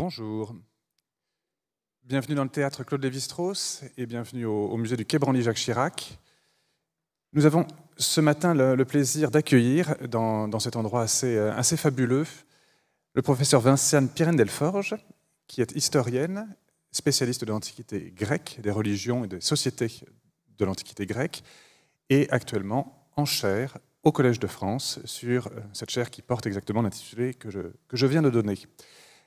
Bonjour. Bienvenue dans le théâtre Claude Lévi-Strauss et bienvenue au, musée du Quai Branly-Jacques Chirac. Nous avons ce matin le, plaisir d'accueillir dans, cet endroit euh, assez, fabuleux le professeur Vinciane pirenne Delforge, qui est historienne, spécialiste de l'Antiquité grecque, des religions et des sociétés de l'Antiquité grecque, et actuellement en chaire au Collège de France sur euh, cette chaire qui porte exactement l'intitulé que je viens de donner.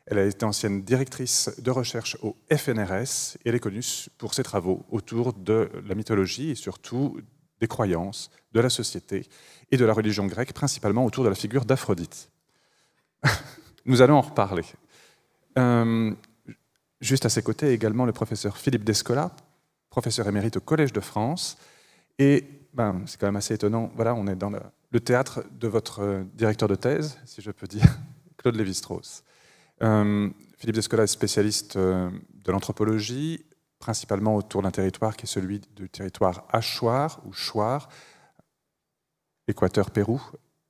Elle a été ancienne directrice de recherche au FNRS et elle est connue pour ses travaux autour de la mythologie et surtout des croyances, de la société et de la religion grecque, principalement autour de la figure d'Aphrodite. Nous allons en reparler. Euh, juste à ses côtés également le professeur Philippe Descola, professeur émérite au Collège de France. Et ben, c'est quand même assez étonnant, voilà, on est dans le, le, théâtre de votre euh, directeur de thèse, si je peux dire, Claude Lévi-Strauss. Euh, Philippe Descola est spécialiste euh, de l'anthropologie, principalement autour d'un territoire qui est celui du territoire Achoir ou Choir, Équateur-Pérou.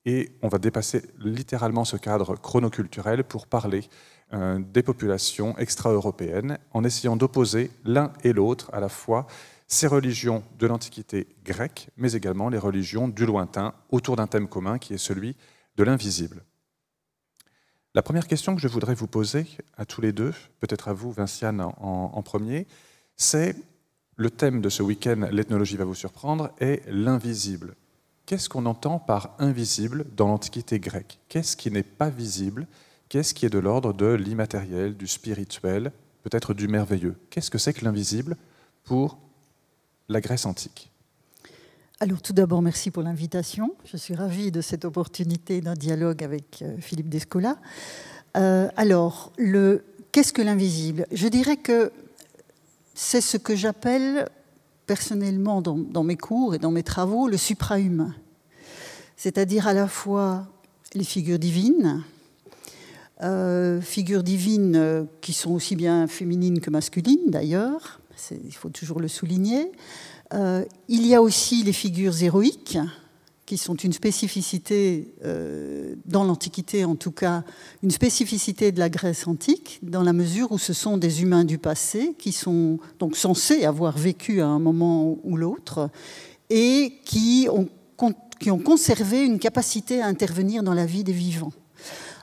Et on va dépasser littéralement ce cadre chronoculturel pour parler euh, des populations extra-européennes en essayant d'opposer l'un et l'autre à la fois ces religions de l'Antiquité grecque, mais également les religions du lointain autour d'un thème commun qui est celui de l'invisible. La première question que je voudrais vous poser à tous les deux, peut-être à vous, Vinciane, en, premier, c'est le thème de ce week-end, l'ethnologie va vous surprendre, est l'invisible. Qu'est-ce qu'on entend par invisible dans l'Antiquité grecque Qu'est-ce qui n'est pas visible Qu'est-ce qui est de l'ordre de l'immatériel, du spirituel, peut-être du merveilleux Qu'est-ce que c'est que l'invisible pour la Grèce antique alors tout d'abord, merci pour l'invitation. Je suis ravie de cette opportunité d'un dialogue avec euh, Philippe Descola. Euh, alors, le, qu'est-ce que l'invisible Je dirais que c'est ce que j'appelle personnellement dans, mes cours et dans mes travaux le suprahumain. C'est-à-dire à la fois les figures divines, euh, figures divines qui sont aussi bien féminines que masculines d'ailleurs, il faut toujours le souligner, euh, il y a aussi les figures héroïques, qui sont une spécificité, euh, dans l'Antiquité en tout cas, une spécificité de la Grèce antique, dans la mesure où ce sont des humains du passé, qui sont donc censés avoir vécu à un moment ou l'autre, et qui ont, qui ont conservé une capacité à intervenir dans la vie des vivants.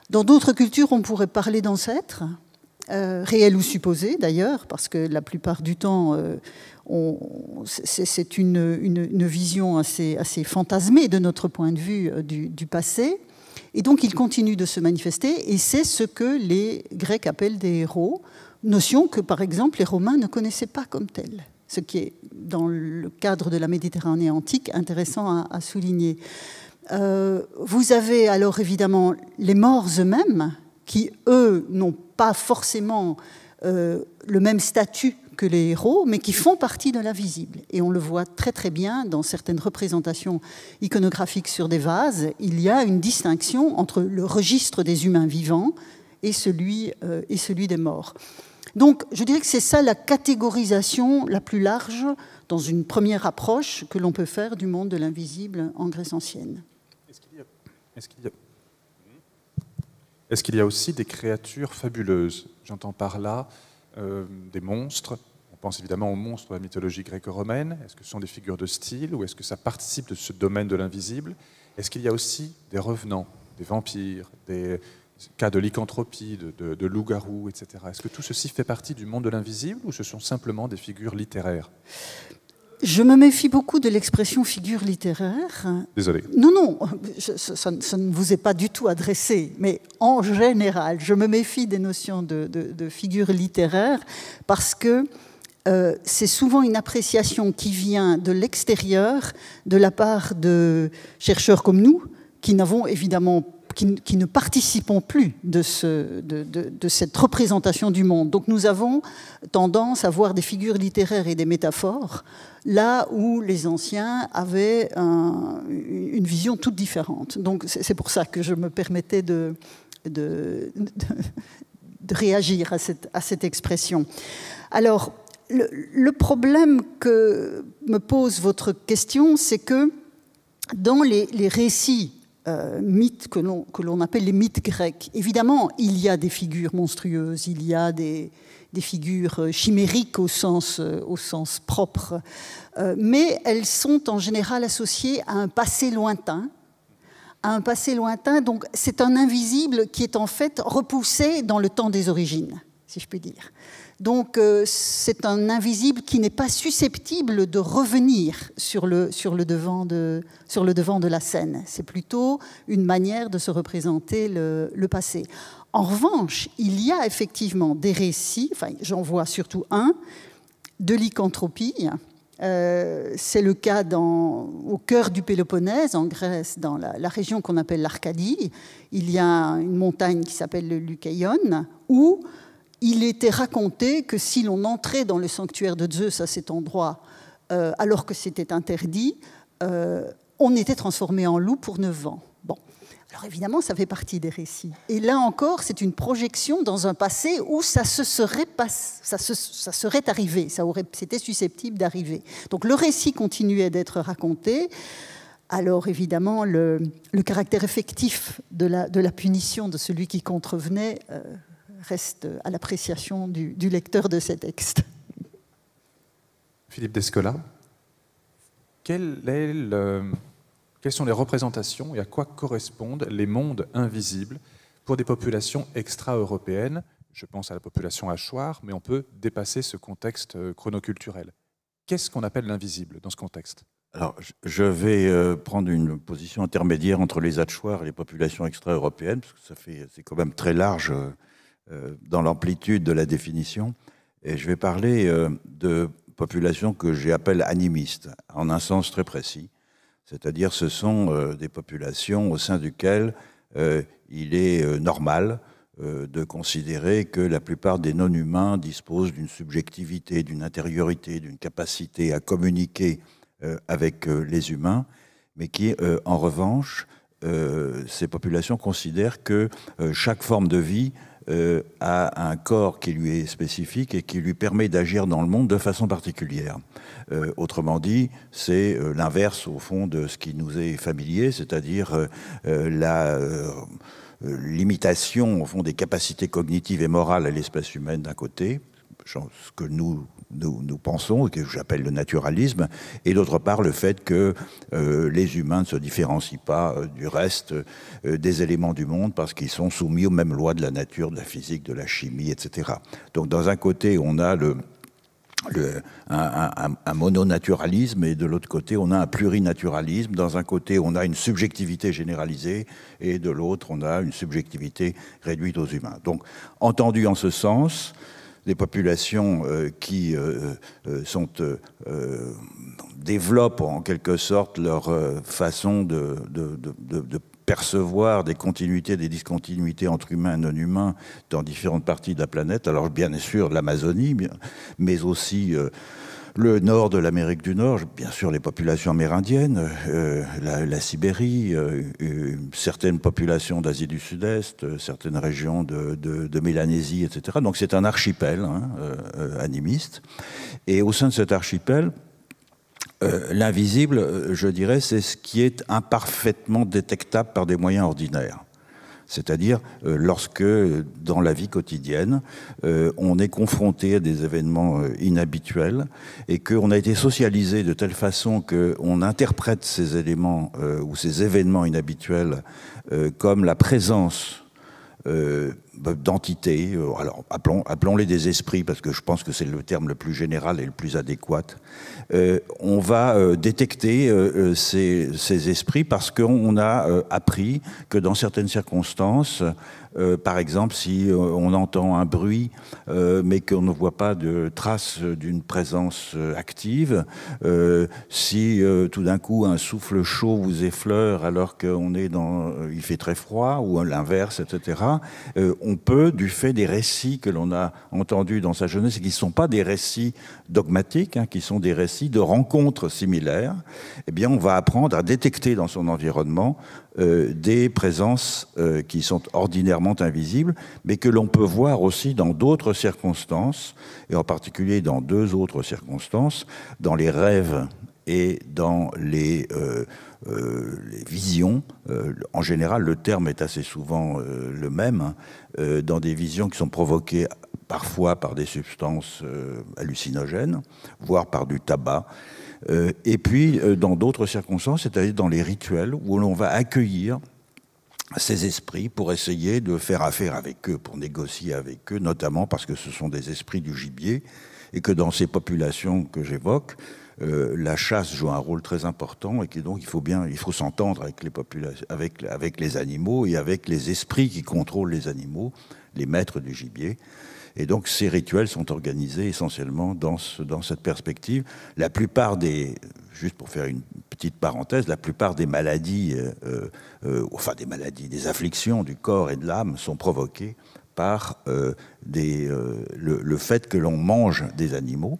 Dans d'autres cultures, on pourrait parler d'ancêtres, euh, réel ou supposé d'ailleurs, parce que la plupart du temps, euh, c'est une, vision assez, fantasmée de notre point de vue euh, du, passé. Et donc il continue de se manifester, et c'est ce que les Grecs appellent des héros, notion que par exemple les Romains ne connaissaient pas comme telle, ce qui est dans le cadre de la Méditerranée antique intéressant à, souligner. vous avez alors évidemment les morts eux-mêmes, qui, eux, n'ont pas forcément euh, le même statut que les héros, mais qui font partie de l'invisible. Et on le voit très très bien dans certaines représentations iconographiques sur des vases, il y a une distinction entre le registre des humains vivants et celui, euh, et celui des morts. Donc je dirais que c'est ça la catégorisation la plus large dans une première approche que l'on peut faire du monde de l'invisible en Grèce ancienne. est-ce qu'il y a est-ce qu'il y a aussi des créatures fabuleuses J'entends par là euh, des monstres. On pense évidemment aux monstres de la mythologie gréco-romaine. Est-ce que ce sont des figures de style ou est-ce que ça participe de ce domaine de l'invisible Est-ce qu'il y a aussi des revenants, des vampires, des cas de lycanthropie, de, de loups-garous, etc. Est-ce que tout ceci fait partie du monde de l'invisible ou ce sont simplement des figures littéraires je me méfie beaucoup de l'expression figure littéraire. Désolé. Non, non, ça, ne vous est pas du tout adressé, mais en général, je me méfie des notions de, de, figure littéraire parce que euh, c'est souvent une appréciation qui vient de l'extérieur, de la part de chercheurs comme nous, qui n'avons évidemment pas qui, ne participons plus de, ce, de, cette représentation du monde. Donc nous avons tendance à voir des figures littéraires et des métaphores là où les anciens avaient une vision toute différente. Donc c'est pour ça que je me permettais de, de réagir à cette, à cette, expression. Alors le, problème que me pose votre question, c'est que dans les récits euh, mythes que l'on appelle les mythes grecs. Évidemment, il y a des figures monstrueuses, il y a des, figures euh, chimériques au sens, euh, au sens propre, mais elles sont en général associées à un passé lointain, à un passé lointain, donc c'est un invisible qui est en fait repoussé dans le temps des origines, si je puis dire. Donc euh, c'est un invisible qui n'est pas susceptible de revenir sur le, devant, de, la scène. C'est plutôt une manière de se représenter le, passé. En revanche, il y a effectivement des récits, j'en vois surtout un, de lycanthropie. Euh, c'est le cas au cœur du Péloponnèse, en Grèce, dans la, région qu'on appelle l'Arcadie. Il y a une montagne qui s'appelle le Lucaïon, où il était raconté que si l'on entrait dans le sanctuaire de Zeus à cet endroit, euh, alors que c'était interdit, euh, on était transformé en loup pour neuf ans. Bon. Alors évidemment, ça fait partie des récits. Et là encore, c'est une projection dans un passé où ça se serait, pas, ça, serait arrivé, ça aurait, c'était susceptible d'arriver. Donc le récit continuait d'être raconté. Alors évidemment, le, caractère effectif de la, punition de celui qui contrevenait euh, reste à l'appréciation du, lecteur de ces textes. Philippe Descola, est quelles sont les représentations et à quoi correspondent les mondes invisibles pour des populations extra-européennes Je pense à la population hachoire, mais on peut dépasser ce contexte euh, chronoculturel. Qu'est-ce qu'on appelle l'invisible dans ce contexte alors, je vais euh, prendre une position intermédiaire entre les Hachoirs et les populations extra-européennes, parce que ça fait, c'est quand même très large euh, euh, dans l'amplitude de la définition. Et je vais parler euh, de populations que j'appelle animistes, en un sens très précis. C'est-à-dire ce sont euh, des populations au sein duquel il est normal de considérer que la plupart des non-humains disposent d'une subjectivité, d'une intériorité, d'une capacité à communiquer avec les humains, mais qui, en revanche, ces populations considèrent que chaque forme de vie euh, a un corps qui lui est spécifique et qui lui permet d'agir dans le monde de façon particulière. Euh, autrement dit, c'est euh, l'inverse au fond de ce qui nous est familier, c'est-à-dire la limitation au fond des capacités cognitives et morales à l'espace humaine d'un côté, ce que nous nous, pensons, que j'appelle le naturalisme, et d'autre part le fait que euh, les humains ne se différencient pas euh, du reste euh, des éléments du monde parce qu'ils sont soumis aux mêmes lois de la nature, de la physique, de la chimie, etc. Donc dans un côté, on a le, un, un, mononaturalisme et de l'autre côté on a un plurinaturalisme. Dans un côté on a une subjectivité généralisée et de l'autre on a une subjectivité réduite aux humains. Donc entendu en ce sens, des populations euh, qui euh, euh, sont, développent en quelque sorte leur façon de, de percevoir des continuités, des discontinuités entre humains et non humains dans différentes parties de la planète. Alors bien sûr l'Amazonie, mais aussi le nord de l'Amérique du Nord, bien sûr les populations amérindiennes, euh, la, Sibérie, euh, certaines populations d'Asie du Sud-Est, euh, certaines régions de, Mélanésie, etc. Donc c'est un archipel hein, animiste. Et au sein de cet archipel, l'invisible, je dirais, c'est ce qui est imparfaitement détectable par des moyens ordinaires. C'est-à-dire euh, lorsque, dans la vie quotidienne, euh, on est confronté à des événements euh, inhabituels et qu'on a été socialisé de telle façon qu'on interprète ces éléments ou ces événements inhabituels comme la présence bah, d'entités, alors appelons-les des esprits, parce que je pense que c'est le terme le plus général et le plus adéquat, euh, on va euh, détecter euh, ces, esprits parce qu'on a appris que dans certaines circonstances, par exemple, si on entend un bruit, mais qu'on ne voit pas de traces d'une présence active, si tout d'un coup un souffle chaud vous effleure alors qu'on est dans, il fait très froid, ou l'inverse, etc. on peut, du fait des récits que l'on a entendus dans sa jeunesse, et qui ne sont pas des récits dogmatiques, hein, qui sont des récits de rencontres similaires, eh bien, on va apprendre à détecter dans son environnement euh, des présences euh, qui sont ordinairement invisibles, mais que l'on peut voir aussi dans d'autres circonstances, et en particulier dans deux autres circonstances, dans les rêves et dans les, euh, visions. en général, le terme est assez souvent le même. Hein. Euh, dans des visions qui sont provoquées parfois par des substances euh, hallucinogènes, voire par du tabac. Euh, et puis dans d'autres circonstances, c'est-à-dire dans les rituels où l'on va accueillir ces esprits pour essayer de faire affaire avec eux, pour négocier avec eux, notamment parce que ce sont des esprits du gibier et que dans ces populations que j'évoque, euh, la chasse joue un rôle très important et donc il faut bien, il faut s'entendre avec les populations, avec, avec les animaux et avec les esprits qui contrôlent les animaux, les maîtres du gibier. Et donc ces rituels sont organisés essentiellement dans, dans cette perspective. La plupart des, juste pour faire une petite parenthèse, la plupart des maladies, euh, euh, enfin des maladies, des afflictions du corps et de l'âme sont provoquées par des, le fait que l'on mange des animaux,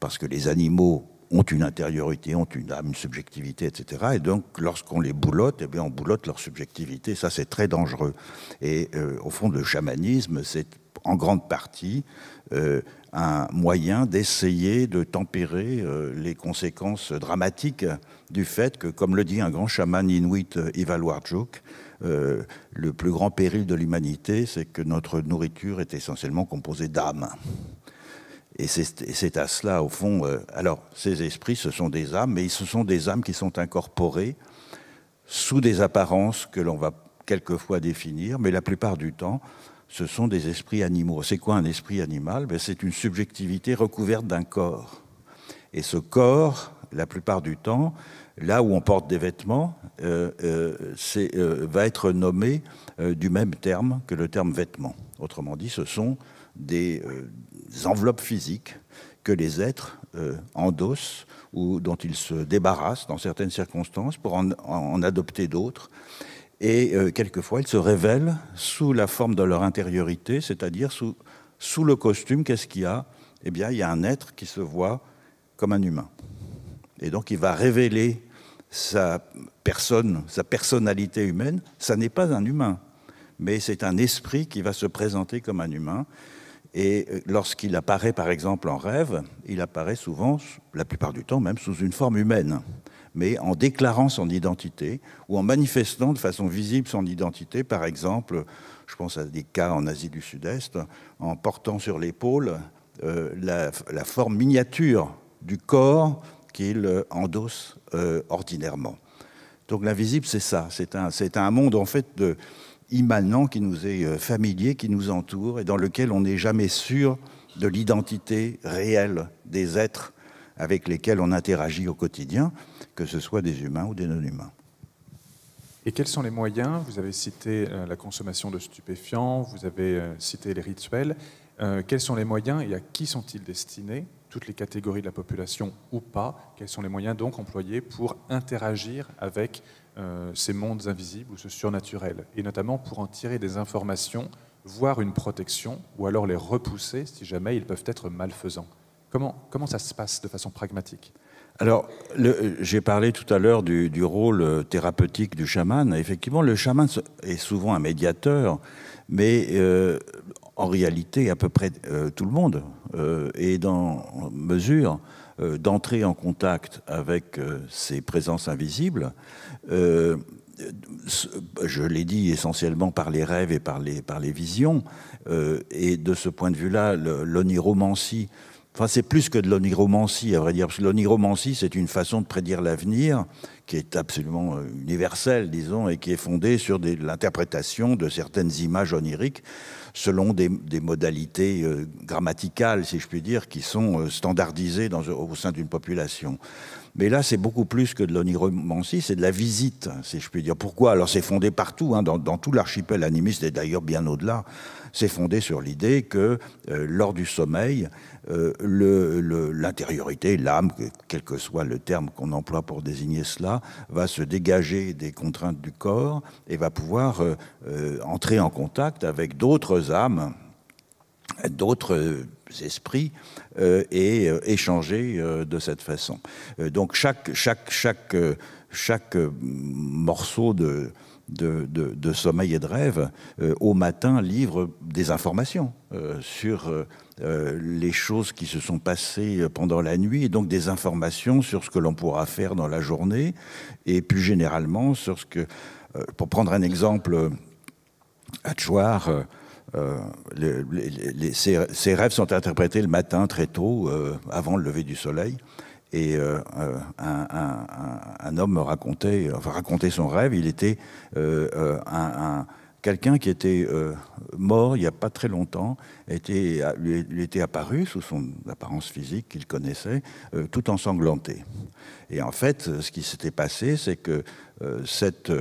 parce que les animaux ont une intériorité, ont une âme, une subjectivité, etc. Et donc, lorsqu'on les boulotte, eh bien, on boulotte leur subjectivité. Ça, c'est très dangereux. Et euh, au fond, le chamanisme, c'est en grande partie euh, un moyen d'essayer de tempérer euh, les conséquences dramatiques du fait que, comme le dit un grand chaman inuit, Ivalwarjuk, le plus grand péril de l'humanité, c'est que notre nourriture est essentiellement composée d'âmes. Et c'est à cela, au fond, euh, alors ces esprits, ce sont des âmes, mais ce sont des âmes qui sont incorporées sous des apparences que l'on va quelquefois définir, mais la plupart du temps, ce sont des esprits animaux. C'est quoi un esprit animal ben, C'est une subjectivité recouverte d'un corps. Et ce corps, la plupart du temps, là où on porte des vêtements, euh, euh, va être nommé du même terme que le terme vêtement. Autrement dit, ce sont des, enveloppes physiques que les êtres euh, endossent ou dont ils se débarrassent dans certaines circonstances pour en, adopter d'autres. Et euh, quelquefois, ils se révèlent sous la forme de leur intériorité, c'est-à-dire sous, sous le costume, qu'est-ce qu'il y a Eh bien, il y a un être qui se voit comme un humain. Et donc, il va révéler sa personne, sa personnalité humaine. Ça n'est pas un humain, mais c'est un esprit qui va se présenter comme un humain. Et euh, lorsqu'il apparaît, par exemple, en rêve, il apparaît souvent, la plupart du temps même, sous une forme humaine, mais en déclarant son identité ou en manifestant de façon visible son identité, par exemple, je pense à des cas en Asie du Sud-Est, en portant sur l'épaule euh, la, forme miniature du corps qu'il euh, endosse ordinairement. Donc l'invisible, c'est ça, c'est un monde en fait de immanent qui nous est euh, familier, qui nous entoure et dans lequel on n'est jamais sûr de l'identité réelle des êtres avec lesquels on interagit au quotidien, que ce soit des humains ou des non-humains. Et quels sont les moyens Vous avez cité euh, la consommation de stupéfiants, vous avez euh, cité les rituels. quels sont les moyens et à qui sont-ils destinés Toutes les catégories de la population ou pas Quels sont les moyens donc employés pour interagir avec euh, ces mondes invisibles ou ce surnaturel, et notamment pour en tirer des informations, voire une protection, ou alors les repousser si jamais ils peuvent être malfaisants. Comment, ça se passe de façon pragmatique alors, j'ai parlé tout à l'heure du, rôle euh, thérapeutique du chaman. Effectivement, le chaman est souvent un médiateur, mais euh, en réalité, à peu près tout le monde est dans mesure d'entrer en contact avec ces présences invisibles. Euh, je l'ai dit essentiellement par les rêves et par les, par les visions. Euh, et de ce point de vue-là, l'oniromancie, enfin c'est plus que de l'oniromancie à vrai dire, parce que l'oniromancie c'est une façon de prédire l'avenir qui est absolument euh, universelle, disons, et qui est fondée sur l'interprétation de certaines images oniriques selon des, modalités grammaticales, si je puis dire, qui sont standardisées dans, au sein d'une population. Mais là, c'est beaucoup plus que de l'oniromancie, c'est de la visite, si je puis dire. Pourquoi Alors, c'est fondé partout, hein, dans, tout l'archipel animiste, et d'ailleurs bien au-delà. C'est fondé sur l'idée que, euh, lors du sommeil, euh, l'intériorité, l'âme, quel que soit le terme qu'on emploie pour désigner cela, va se dégager des contraintes du corps et va pouvoir euh, entrer en contact avec d'autres âmes, d'autres esprits euh, et euh, échanger euh, de cette façon. donc chaque, chaque, chaque, chaque morceau de, de, sommeil et de rêve, au matin, livre des informations sur les choses qui se sont passées pendant la nuit, et donc des informations sur ce que l'on pourra faire dans la journée, et plus généralement sur ce que, pour prendre un exemple, à ses euh, ces, rêves sont interprétés le matin très tôt, euh, avant le lever du soleil. Et euh, un, homme racontait, racontait son rêve. Il était un, quelqu'un qui était mort il n'y a pas très longtemps, était, lui, était apparu sous son apparence physique qu'il connaissait, tout ensanglanté. Et en fait, ce qui s'était passé, c'est que cette,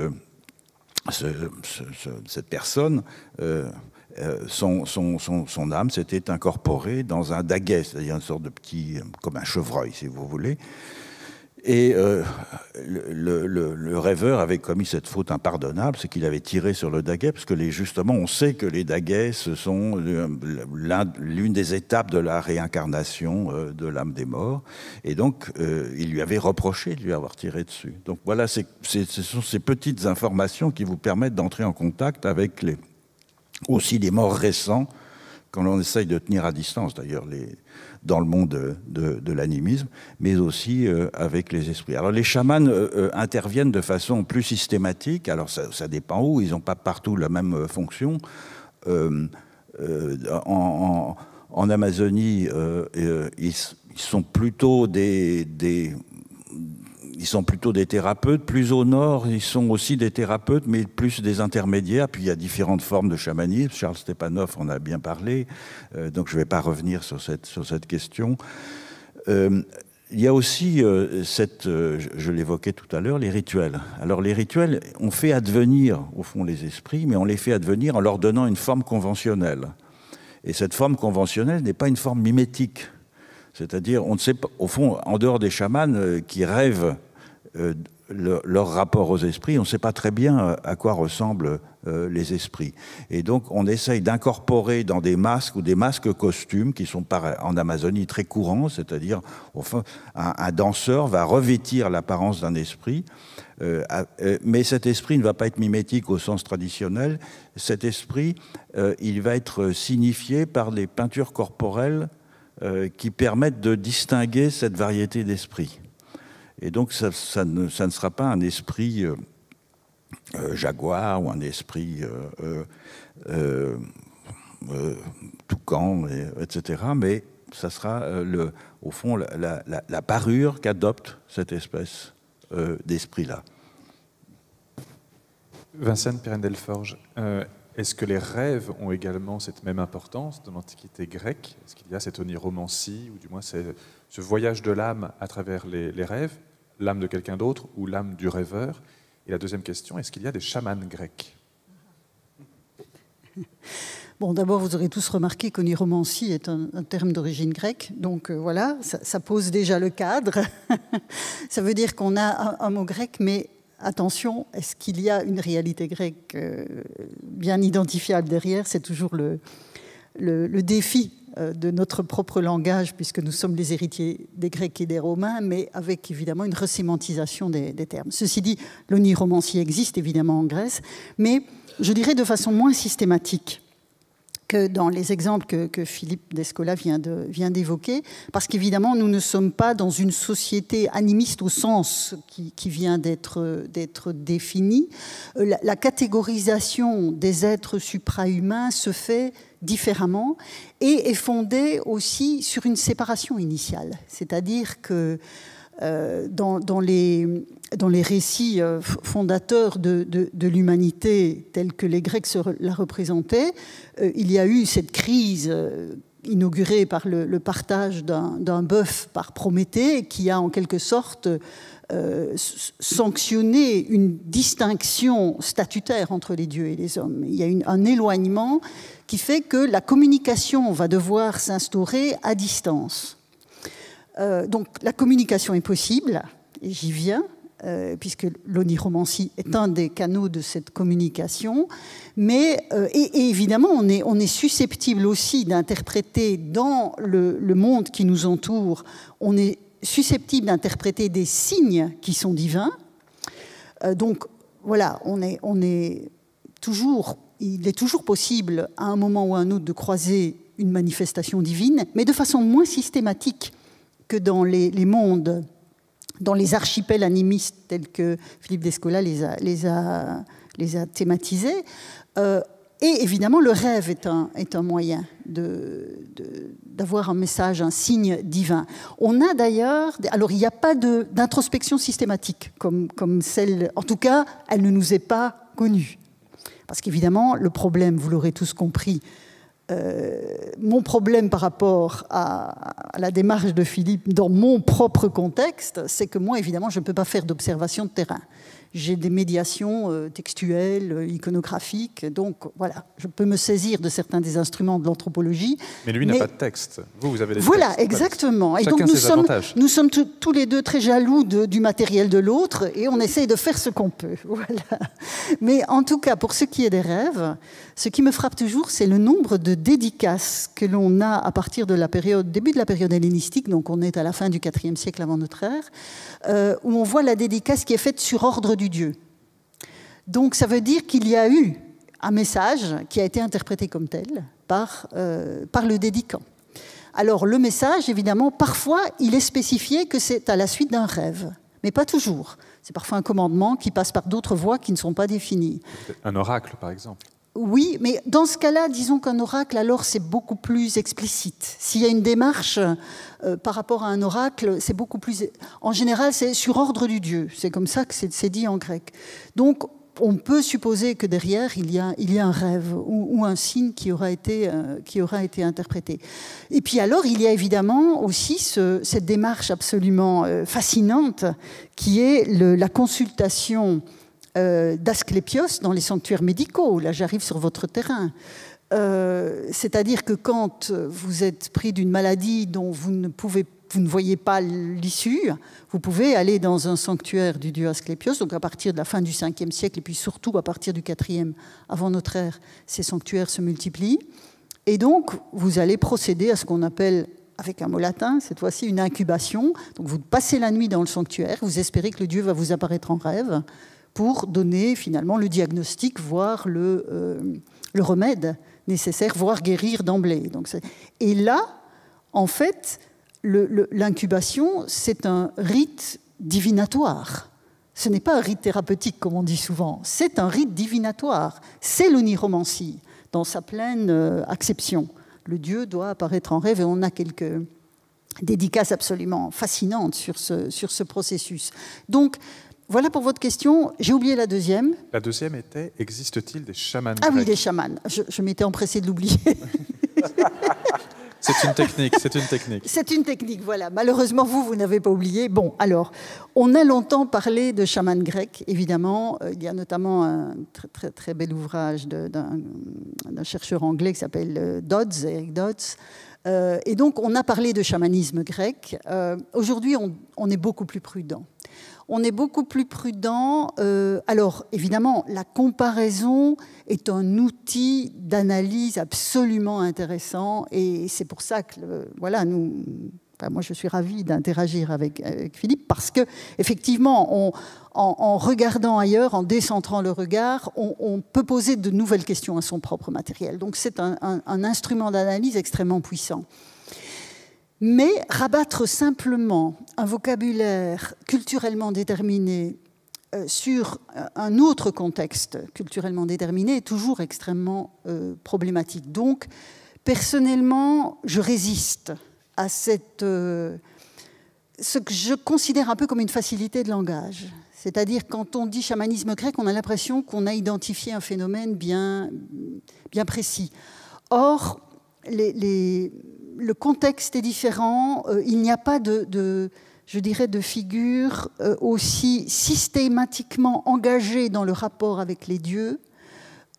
cette personne euh, son, âme s'était incorporée dans un daguet, c'est-à-dire une sorte de petit, euh, comme un chevreuil, si vous voulez. Et euh, le, rêveur avait commis cette faute impardonnable, c'est qu'il avait tiré sur le daguet, parce que les, justement, on sait que les daguets, ce sont l'une des étapes de la réincarnation de l'âme des morts. Et donc, il lui avait reproché de lui avoir tiré dessus. Donc voilà, ce sont ces petites informations qui vous permettent d'entrer en contact avec les, aussi des morts récents, quand on essaye de tenir à distance d'ailleurs dans le monde de, l'animisme, mais aussi euh, avec les esprits. Alors les chamans euh, euh, interviennent de façon plus systématique, alors ça, dépend où, ils n'ont pas partout la même fonction. en, Amazonie, ils, sont plutôt des ils sont plutôt des thérapeutes. Plus au nord, ils sont aussi des thérapeutes, mais plus des intermédiaires. Puis il y a différentes formes de chamanisme. Charles Stepanov en a bien parlé, euh, donc je ne vais pas revenir sur cette, sur cette question. Euh, il y a aussi euh, cette, je l'évoquais tout à l'heure, les rituels. Alors les rituels, on fait advenir au fond les esprits, mais on les fait advenir en leur donnant une forme conventionnelle. Et cette forme conventionnelle n'est pas une forme mimétique. C'est-à-dire, on ne sait pas, au fond, en dehors des chamans qui rêvent euh, leur rapport aux esprits, on ne sait pas très bien euh, à quoi ressemblent euh, les esprits. Et donc on essaye d'incorporer dans des masques ou des masques costumes qui sont en Amazonie très courants, c'est-à-dire enfin, un, danseur va revêtir l'apparence d'un esprit, mais cet esprit ne va pas être mimétique au sens traditionnel, cet esprit, il va être signifié par les peintures corporelles qui permettent de distinguer cette variété d'esprits. Et donc, ça, ne, sera pas un esprit euh, euh, jaguar ou un esprit euh, toucan, etc. Mais ça sera, au fond, la, parure qu'adopte cette espèce d'esprit-là. Vincent Pirendel-Forge, est-ce que les rêves ont également cette même importance dans l'Antiquité grecque Est-ce qu'il y a cette oniromancie, ou du moins ce voyage de l'âme à travers les rêves l'âme de quelqu'un d'autre ou l'âme du rêveur Et la deuxième question, est-ce qu'il y a des chamans grecs Bon, d'abord, vous aurez tous remarqué qu'oniromancie est un, terme d'origine grecque. Donc euh, voilà, ça, pose déjà le cadre. ça veut dire qu'on a un, mot grec, mais attention, est-ce qu'il y a une réalité grecque euh, bien identifiable derrière C'est toujours le, le, défi euh, de notre propre langage, puisque nous sommes les héritiers des Grecs et des Romains, mais avec évidemment une resémantisation des, termes. Ceci dit, l'oniromancie existe évidemment en Grèce, mais je dirais de façon moins systématique que dans les exemples que, Philippe Descola vient d'évoquer, parce qu'évidemment, nous ne sommes pas dans une société animiste au sens qui, vient d'être défini. Euh, la, catégorisation des êtres suprahumains se fait différemment et est fondée aussi sur une séparation initiale, c'est-à-dire que euh, dans, les, dans les récits euh, fondateurs de, de, l'humanité tels que les Grecs la représentaient, euh, il y a eu cette crise euh, inaugurée par le, partage d'un bœuf par Prométhée qui a en quelque sorte sanctionné une distinction statutaire entre les dieux et les hommes. Il y a un éloignement qui fait que la communication va devoir s'instaurer à distance. donc la communication est possible, et j'y viens, euh, puisque l'oniromancie est un des canaux de cette communication. Mais, euh, et, évidemment, on est, on est susceptible aussi d'interpréter dans le, monde qui nous entoure, on est susceptible d'interpréter des signes qui sont divins. Euh, donc voilà, on est, on est toujours, il est toujours possible à un moment ou à un autre de croiser une manifestation divine, mais de façon moins systématique que dans les, les mondes dans les archipels animistes tels que Philippe Descola les a, les a, les a thématisés. Euh, et évidemment, le rêve est un, est un moyen d'avoir de, un message, un signe divin. On a d'ailleurs, alors il n'y a pas d'introspection systématique comme, comme celle, en tout cas, elle ne nous est pas connue. Parce qu'évidemment, le problème, vous l'aurez tous compris, mon problème par rapport à, la démarche de Philippe dans mon propre contexte, c'est que moi, évidemment, je ne peux pas faire d'observation de terrain. J'ai des médiations euh, textuelles, euh, iconographiques, donc voilà, je peux me saisir de certains des instruments de l'anthropologie. Mais lui n'a pas de texte. Vous, vous avez des Voilà, exactement. Et donc nous sommes, nous sommes tous les deux très jaloux du matériel de l'autre et on essaye de faire ce qu'on peut. Voilà. Mais en tout cas, pour ce qui est des rêves, ce qui me frappe toujours, c'est le nombre de dédicaces que l'on a à partir de la période, début de la période hellénistique, donc on est à la fin du IVe siècle avant notre ère, euh, où on voit la dédicace qui est faite sur ordre du Dieu. Donc ça veut dire qu'il y a eu un message qui a été interprété comme tel par, euh, par le dédicant. Alors le message, évidemment, parfois il est spécifié que c'est à la suite d'un rêve, mais pas toujours. C'est parfois un commandement qui passe par d'autres voies qui ne sont pas définies. Un oracle, par exemple oui, mais dans ce cas-là, disons qu'un oracle, alors c'est beaucoup plus explicite. S'il y a une démarche euh, par rapport à un oracle, c'est beaucoup plus... En général, c'est sur ordre du Dieu. C'est comme ça que c'est dit en grec. Donc, on peut supposer que derrière, il y a, il y a un rêve ou, un signe qui aura, été, euh, qui aura été interprété. Et puis alors, il y a évidemment aussi cette démarche absolument euh, fascinante qui est la consultation euh, d'Asclépios dans les sanctuaires médicaux. Là, j'arrive sur votre terrain. Euh, c'est-à-dire que quand vous êtes pris d'une maladie dont vous ne vous ne voyez pas l'issue, vous pouvez aller dans un sanctuaire du dieu Asclépios, donc à partir de la fin du 5e siècle et puis surtout à partir du 4e avant notre ère, ces sanctuaires se multiplient. Et donc, vous allez procéder à ce qu'on appelle, avec un mot latin, cette fois-ci, une incubation. Donc, vous passez la nuit dans le sanctuaire, vous espérez que le dieu va vous apparaître en rêve, pour donner finalement le diagnostic, voire le, euh, le remède nécessaire, voire guérir d'emblée. Et là, en fait, l'incubation, c'est un rite divinatoire. Ce n'est pas un rite thérapeutique, comme on dit souvent, c'est un rite divinatoire. C'est l'oniromancie, dans sa pleine euh, acception. Le dieu doit apparaître en rêve, et on a quelques dédicaces absolument fascinantes sur ce, sur ce processus. Donc, voilà pour votre question. J'ai oublié la deuxième. La deuxième était existe-t-il des chamans Ah oui, des chamans. Je, m'étais empressée de l'oublier. c'est une technique, c'est une technique. C'est une technique, voilà. Malheureusement, vous, vous n'avez pas oublié. Bon, alors, on a longtemps parlé de chamans grecs, évidemment. Euh, il y a notamment un très, très, bel ouvrage d'un chercheur anglais qui s'appelle euh, Dodds, Eric Dodds, euh, et donc, on a parlé de chamanisme grec. Aujourd'hui, on, est beaucoup plus prudent on est beaucoup plus prudent. Euh, alors, évidemment, la comparaison est un outil d'analyse absolument intéressant, et c'est pour ça que, voilà, nous, moi, je suis ravie d'interagir avec, Philippe parce que, effectivement, en, regardant ailleurs, en décentrant le regard, on, peut poser de nouvelles questions à son propre matériel. Donc, c'est un, instrument d'analyse extrêmement puissant. Mais rabattre simplement un vocabulaire culturellement déterminé euh, sur euh, un autre contexte culturellement déterminé est toujours extrêmement euh, problématique. Donc, personnellement, je résiste à cette, ce que je considère un peu comme une facilité de langage. C'est-à-dire, quand on dit chamanisme grec, on a l'impression qu'on a identifié un phénomène bien, bien précis. Or, les le contexte est différent, euh, il n'y a pas de, je dirais, de figure euh, aussi systématiquement engagée dans le rapport avec les dieux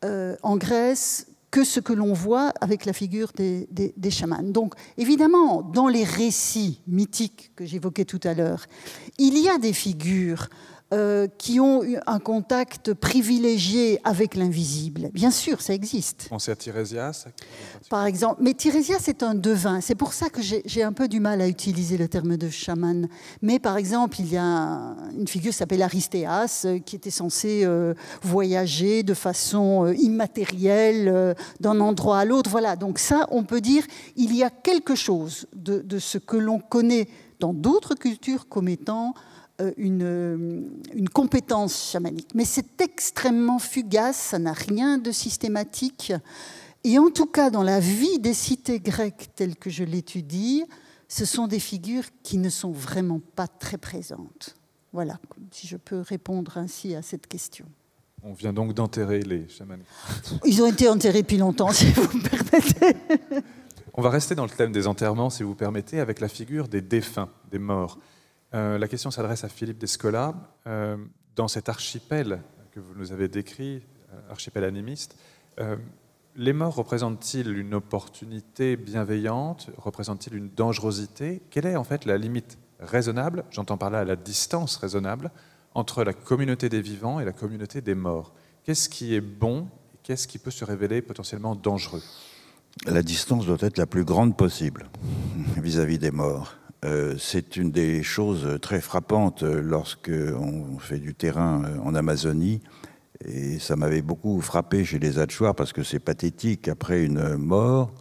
euh, en Grèce que ce que l'on voit avec la figure des, des, chamans. Donc, évidemment, dans les récits mythiques que j'évoquais tout à l'heure, il y a des figures euh, qui ont eu un contact privilégié avec l'invisible. Bien sûr, ça existe. Pensez à Tirésias. Par exemple. Mais Tirésias est un devin. C'est pour ça que j'ai un peu du mal à utiliser le terme de chaman. Mais par exemple, il y a une figure qui s'appelle Aristéas, euh, qui était censé euh, voyager de façon immatérielle d'un endroit à l'autre. Voilà. Donc ça, on peut dire, il y a quelque chose de ce que l'on connaît dans d'autres cultures comme étant euh, euh, une, compétence chamanique. Mais c'est extrêmement fugace, ça n'a rien de systématique. Et en tout cas, dans la vie des cités grecques telles que je l'étudie, ce sont des figures qui ne sont vraiment pas très présentes. Voilà, si je peux répondre ainsi à cette question. On vient donc d'enterrer les chamans. Ils ont été enterrés depuis longtemps, si vous me permettez. On va rester dans le thème des enterrements, si vous permettez, avec la figure des défunts, des morts. Euh, la question s'adresse à Philippe Descola. Euh, dans cet archipel que vous nous avez décrit, euh, archipel animiste, les morts représentent-ils une opportunité bienveillante Représentent-ils une dangerosité Quelle est en fait la limite raisonnable, j'entends par là la distance raisonnable, entre la communauté des vivants et la communauté des morts Qu'est-ce qui est bon qu'est-ce qui peut se révéler potentiellement dangereux La distance doit être la plus grande possible vis à -vis des morts. Euh, c'est une des choses très frappantes lorsque on fait du terrain euh, en Amazonie. Et ça m'avait beaucoup frappé chez les Hatchoirs parce que c'est pathétique. Après une mort,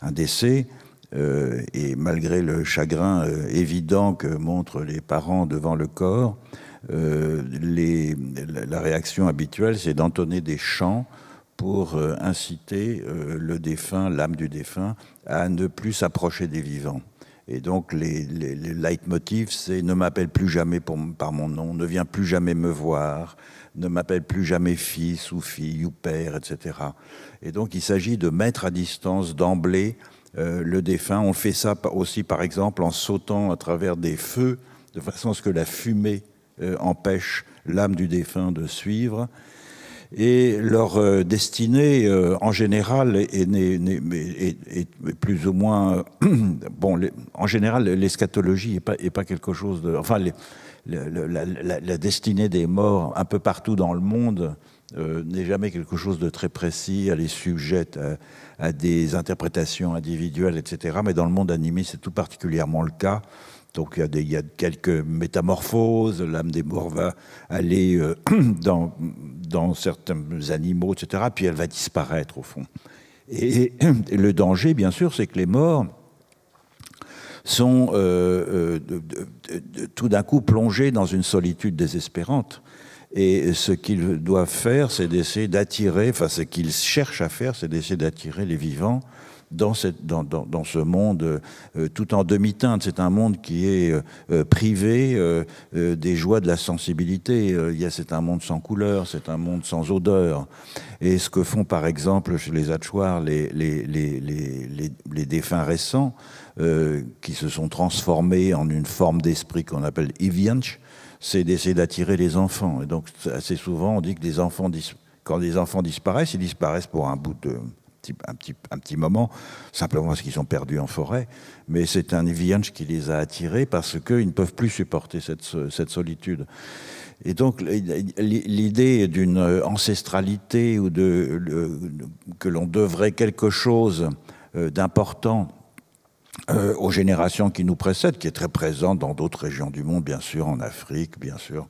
un décès, euh, et malgré le chagrin évident que montrent les parents devant le corps, les, la réaction habituelle, c'est d'entonner des chants pour inciter le défunt, l'âme du défunt, à ne plus s'approcher des vivants. Et donc, les, les, leitmotivs, c'est ne m'appelle plus jamais par mon nom, ne viens plus jamais me voir, ne m'appelle plus jamais fils ou fille ou père, etc. Et donc, il s'agit de mettre à distance d'emblée euh, le défunt. On fait ça aussi, par exemple, en sautant à travers des feux, de façon à ce que la fumée euh, empêche l'âme du défunt de suivre et leur euh, destinée euh, en général est, plus ou moins euh, bon. En général, l'eschatologie n'est pas, quelque chose de. Enfin, la, destinée des morts un peu partout dans le monde n'est jamais quelque chose de très précis, elle est sujette à, des interprétations individuelles, etc. Mais dans le monde animé, c'est tout particulièrement le cas. Donc il y, a quelques métamorphoses, l'âme des morts va aller euh, dans, certains animaux, etc. Puis elle va disparaître au fond. Et, le danger, bien sûr, c'est que les morts sont euh, euh, tout d'un coup plongés dans une solitude désespérante. Et ce qu'ils doivent faire, c'est d'essayer d'attirer, enfin ce qu'ils cherchent à faire, c'est d'essayer d'attirer les vivants dans, ce monde euh, tout en demi-teinte. C'est un monde qui est euh, euh, privé des joies de la sensibilité. c'est un monde sans couleur, c'est un monde sans odeur. Et ce que font par exemple chez les Hachoirs les, les, défunts récents, qui se sont transformés en une forme d'esprit qu'on appelle Ivianch, c'est d'essayer d'attirer les enfants. Et donc assez souvent on dit que enfants quand les enfants disparaissent, ils disparaissent pour un bout de, un, petit, moment, simplement parce qu'ils sont perdus en forêt. Mais c'est un village qui les a attirés parce qu'ils ne peuvent plus supporter cette, solitude. Et donc l'idée d'une ancestralité ou de, que l'on devrait quelque chose euh, d'important euh, aux générations qui nous précèdent, qui est très présente dans d'autres régions du monde, bien sûr, en Afrique, bien sûr,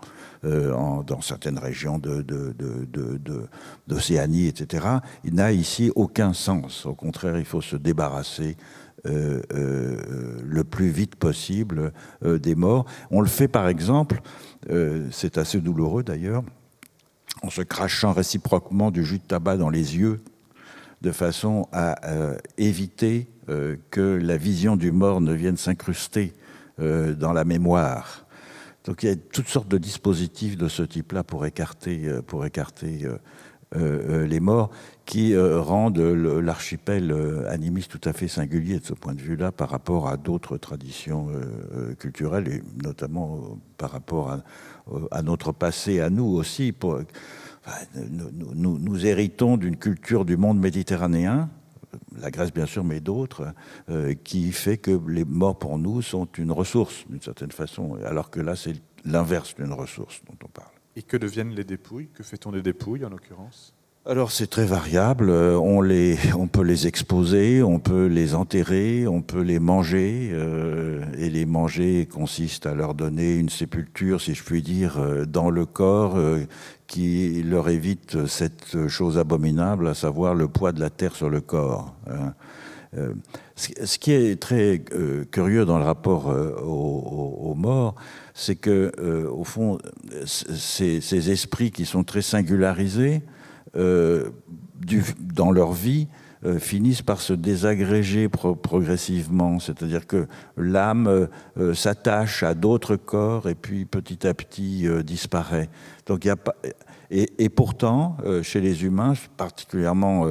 euh, dans certaines régions d'Océanie, de, etc., il n'a ici aucun sens. Au contraire, il faut se débarrasser euh, euh, le plus vite possible des morts. On le fait par exemple, c'est assez douloureux d'ailleurs, en se crachant réciproquement du jus de tabac dans les yeux, de façon à éviter que la vision du mort ne vienne s'incruster dans la mémoire. Donc il y a toutes sortes de dispositifs de ce type-là pour écarter, euh, pour écarter euh, euh, les morts qui rendent l'archipel animiste tout à fait singulier de ce point de vue-là par rapport à d'autres traditions culturelles et notamment par rapport à, notre passé, à nous aussi. nous héritons d'une culture du monde méditerranéen la Grèce bien sûr, mais d'autres, euh, qui fait que les morts pour nous sont une ressource d'une certaine façon, alors que là c'est l'inverse d'une ressource dont on parle. Et que deviennent les dépouilles Que fait-on des dépouilles en l'occurrence alors c'est très variable. Euh, on les, on peut les exposer, on peut les enterrer, on peut les manger. Euh, et les manger consiste à leur donner une sépulture, si je puis dire, euh, dans le corps qui leur évite cette chose abominable, à savoir le poids de la terre sur le corps. Hein. ce qui est très curieux dans le rapport aux, aux, morts, c'est que, au fond, ces esprits qui sont très singularisés euh, dans leur vie, euh, finissent par se désagréger progressivement, c'est-à-dire que l'âme euh, s'attache à d'autres corps et puis petit à petit disparaît. Donc il a et, pourtant, chez les humains, particulièrement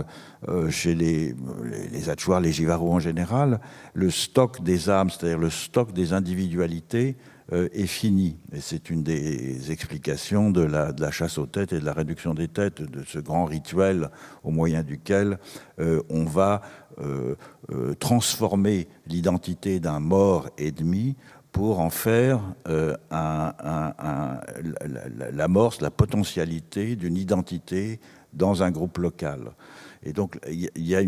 chez les, les, les Atchouars, les en général, le stock des âmes, c'est-à-dire le stock des individualités, euh, est fini. Et c'est une des explications de la, chasse aux têtes et de la réduction des têtes, de ce grand rituel au moyen duquel euh, on va euh, transformer l'identité d'un mort ennemi pour en faire l'amorce, la potentialité d'une identité dans un groupe local. Et donc, il y a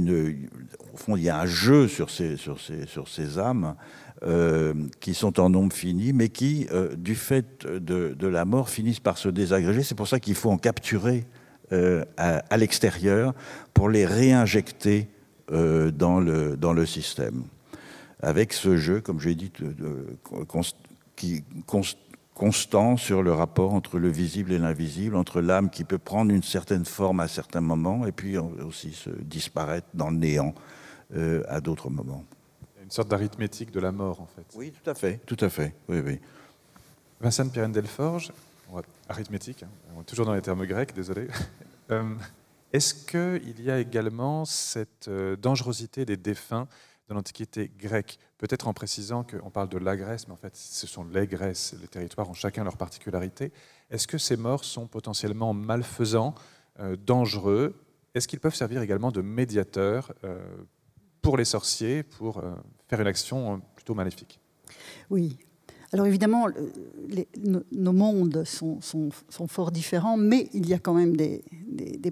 au fond, il y a un jeu sur sur sur ces âmes euh, qui sont en nombre fini, mais qui, euh, du fait de, la mort, finissent par se désagréger. C'est pour ça qu'il faut en capturer euh, à, l'extérieur pour les réinjecter dans, le, dans système. Avec ce jeu, comme j'ai dit, qui constant sur le rapport entre le visible et l'invisible, entre l'âme qui peut prendre une certaine forme à certains moments et puis aussi se disparaître dans le néant à d'autres moments une sorte d'arithmétique de la mort, en fait. Oui, tout à fait, tout à fait. Oui, oui. Vincent de Delforge, arithmétique, hein, on est toujours dans les termes grecs, désolé. Euh, est-ce qu'il y a également cette euh, dangerosité des défunts dans l'Antiquité grecque Peut-être en précisant qu'on parle de la Grèce, mais en fait ce sont les Grèces, les territoires ont chacun leur particularité. Est-ce que ces morts sont potentiellement malfaisants, euh, dangereux Est-ce qu'ils peuvent servir également de médiateurs pour les sorciers, pour faire une action euh, plutôt maléfique. Oui. Alors évidemment, nos mondes sont, sont, fort différents, mais il y a quand même des,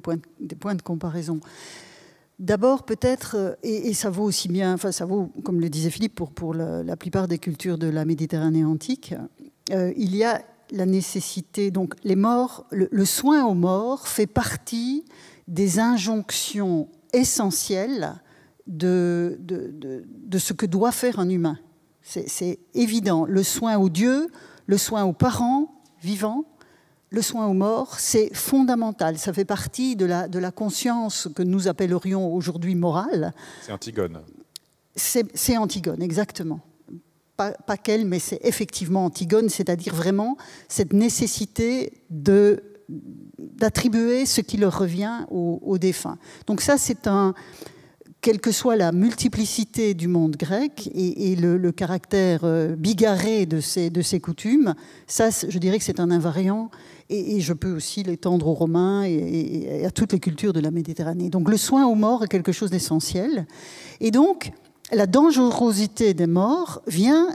points, des points, de comparaison. D'abord, peut-être, euh, et, ça vaut aussi bien, enfin, ça vaut, comme le disait Philippe, pour, pour la, plupart des cultures de la Méditerranée antique, euh, il y a la nécessité, donc les morts, le, soin aux morts fait partie des injonctions essentielles de, de, de, de ce que doit faire un humain. C'est évident. Le soin aux dieux, le soin aux parents vivants, le soin aux morts, c'est fondamental. Ça fait partie de la, de la conscience que nous appellerions aujourd'hui morale. C'est Antigone. C'est Antigone, exactement. Pas, pas qu'elle, mais c'est effectivement Antigone, c'est-à-dire vraiment cette nécessité de d'attribuer ce qui leur revient aux, aux défunts. Donc ça, c'est un, quelle que soit la multiplicité du monde grec et, le, caractère euh, bigarré de ces, de coutumes, ça, je dirais que c'est un invariant. Et, je peux aussi l'étendre aux Romains et, à toutes les cultures de la Méditerranée. Donc le soin aux morts est quelque chose d'essentiel. Et donc, la dangerosité des morts vient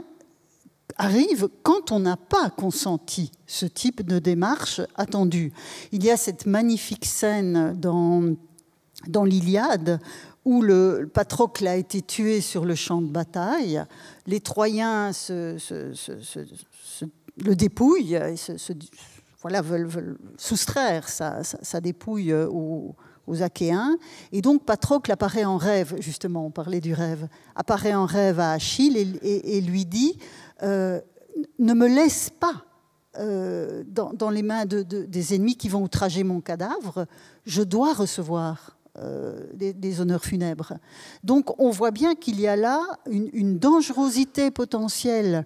arrive quand on n'a pas consenti ce type de démarche attendue. Il y a cette magnifique scène dans dans l'Iliade où le Patrocle a été tué sur le champ de bataille. Les Troyens le dépouillent voilà, veulent, soustraire sa, dépouille aux, Achéens. Et donc Patrocle apparaît en rêve, justement, on parlait du rêve, apparaît en rêve à Achille et, lui dit euh, Ne me laisse pas. Euh, dans, les mains des ennemis qui vont outrager mon cadavre, je dois recevoir euh, des, honneurs funèbres. Donc on voit bien qu'il y a là une dangerosité potentielle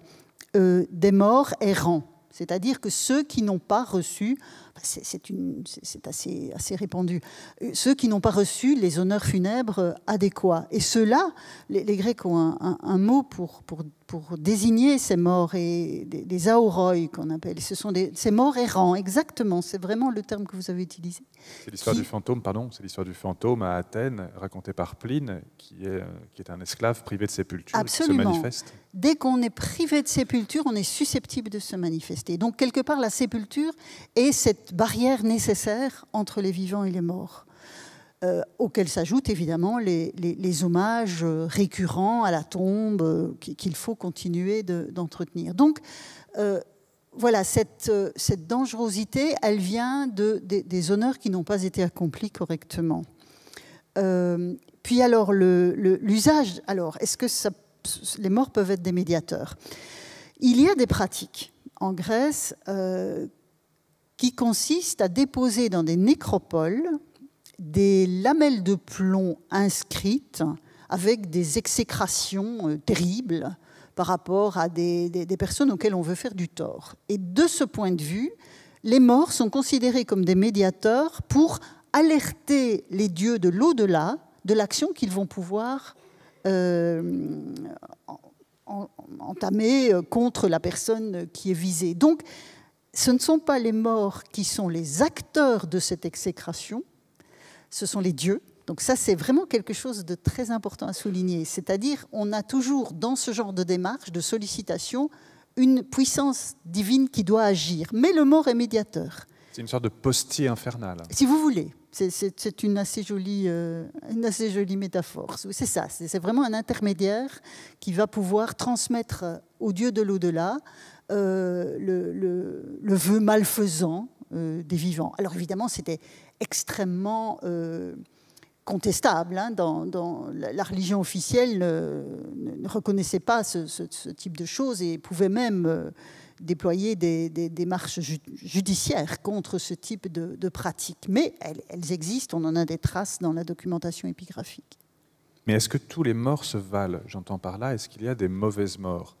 euh, des morts errants, c'est-à-dire que ceux qui n'ont pas reçu bah, c'est assez, répandu, euh, ceux qui n'ont pas reçu les honneurs funèbres euh, adéquats. Et ceux-là, les, Grecs ont un, mot pour, désigner ces morts, et des, des qu'on appelle. Ce sont ces morts errants, exactement, c'est vraiment le terme que vous avez utilisé. C'est l'histoire du fantôme, pardon, c'est l'histoire du fantôme à Athènes, racontée par Pline, qui est, un esclave privé de sépulture, qui se manifeste. Dès qu'on est privé de sépulture, on est susceptible de se manifester. Donc quelque part, la sépulture est cette barrière nécessaire entre les vivants et les morts, euh, s'ajoutent évidemment les, hommages récurrents à la tombe euh, qu'il faut continuer d'entretenir. Donc euh, voilà, cette, euh, cette, dangerosité, elle vient de, des honneurs qui n'ont pas été accomplis correctement. puis alors, l'usage, le, alors, est-ce que les morts peuvent être des médiateurs Il y a des pratiques en Grèce qui consiste à déposer dans des nécropoles des lamelles de plomb inscrites avec des exécrations euh, terribles par rapport à des, personnes auxquelles on veut faire du tort. Et de ce point de vue, les morts sont considérés comme des médiateurs pour alerter les dieux de l'au-delà de l'action qu'ils vont pouvoir euh, entamer euh, contre la personne qui est visée. Donc, ce ne sont pas les morts qui sont les acteurs de cette exécration, ce sont les dieux. Donc ça, c'est vraiment quelque chose de très important à souligner. C'est-à-dire, on a toujours dans ce genre de démarche, de sollicitation, une puissance divine qui doit agir. Mais le mort est médiateur. C'est une sorte de postier infernal. Si vous voulez. C'est euh, une, assez jolie, métaphore. C'est ça, c'est vraiment un intermédiaire qui va pouvoir transmettre aux dieux de l'au-delà euh, le, vœu malfaisant euh, des vivants. Alors évidemment, c'était extrêmement euh, contestable. Hein, dans, la religion officielle ne, reconnaissait pas ce, type de choses et pouvait même déployer des, démarches judiciaires contre ce type de, de pratiques. Mais elles, existent, on en a des traces dans la documentation épigraphique. Mais est-ce que tous les morts se valent J'entends par là, est-ce qu'il y a des mauvaises morts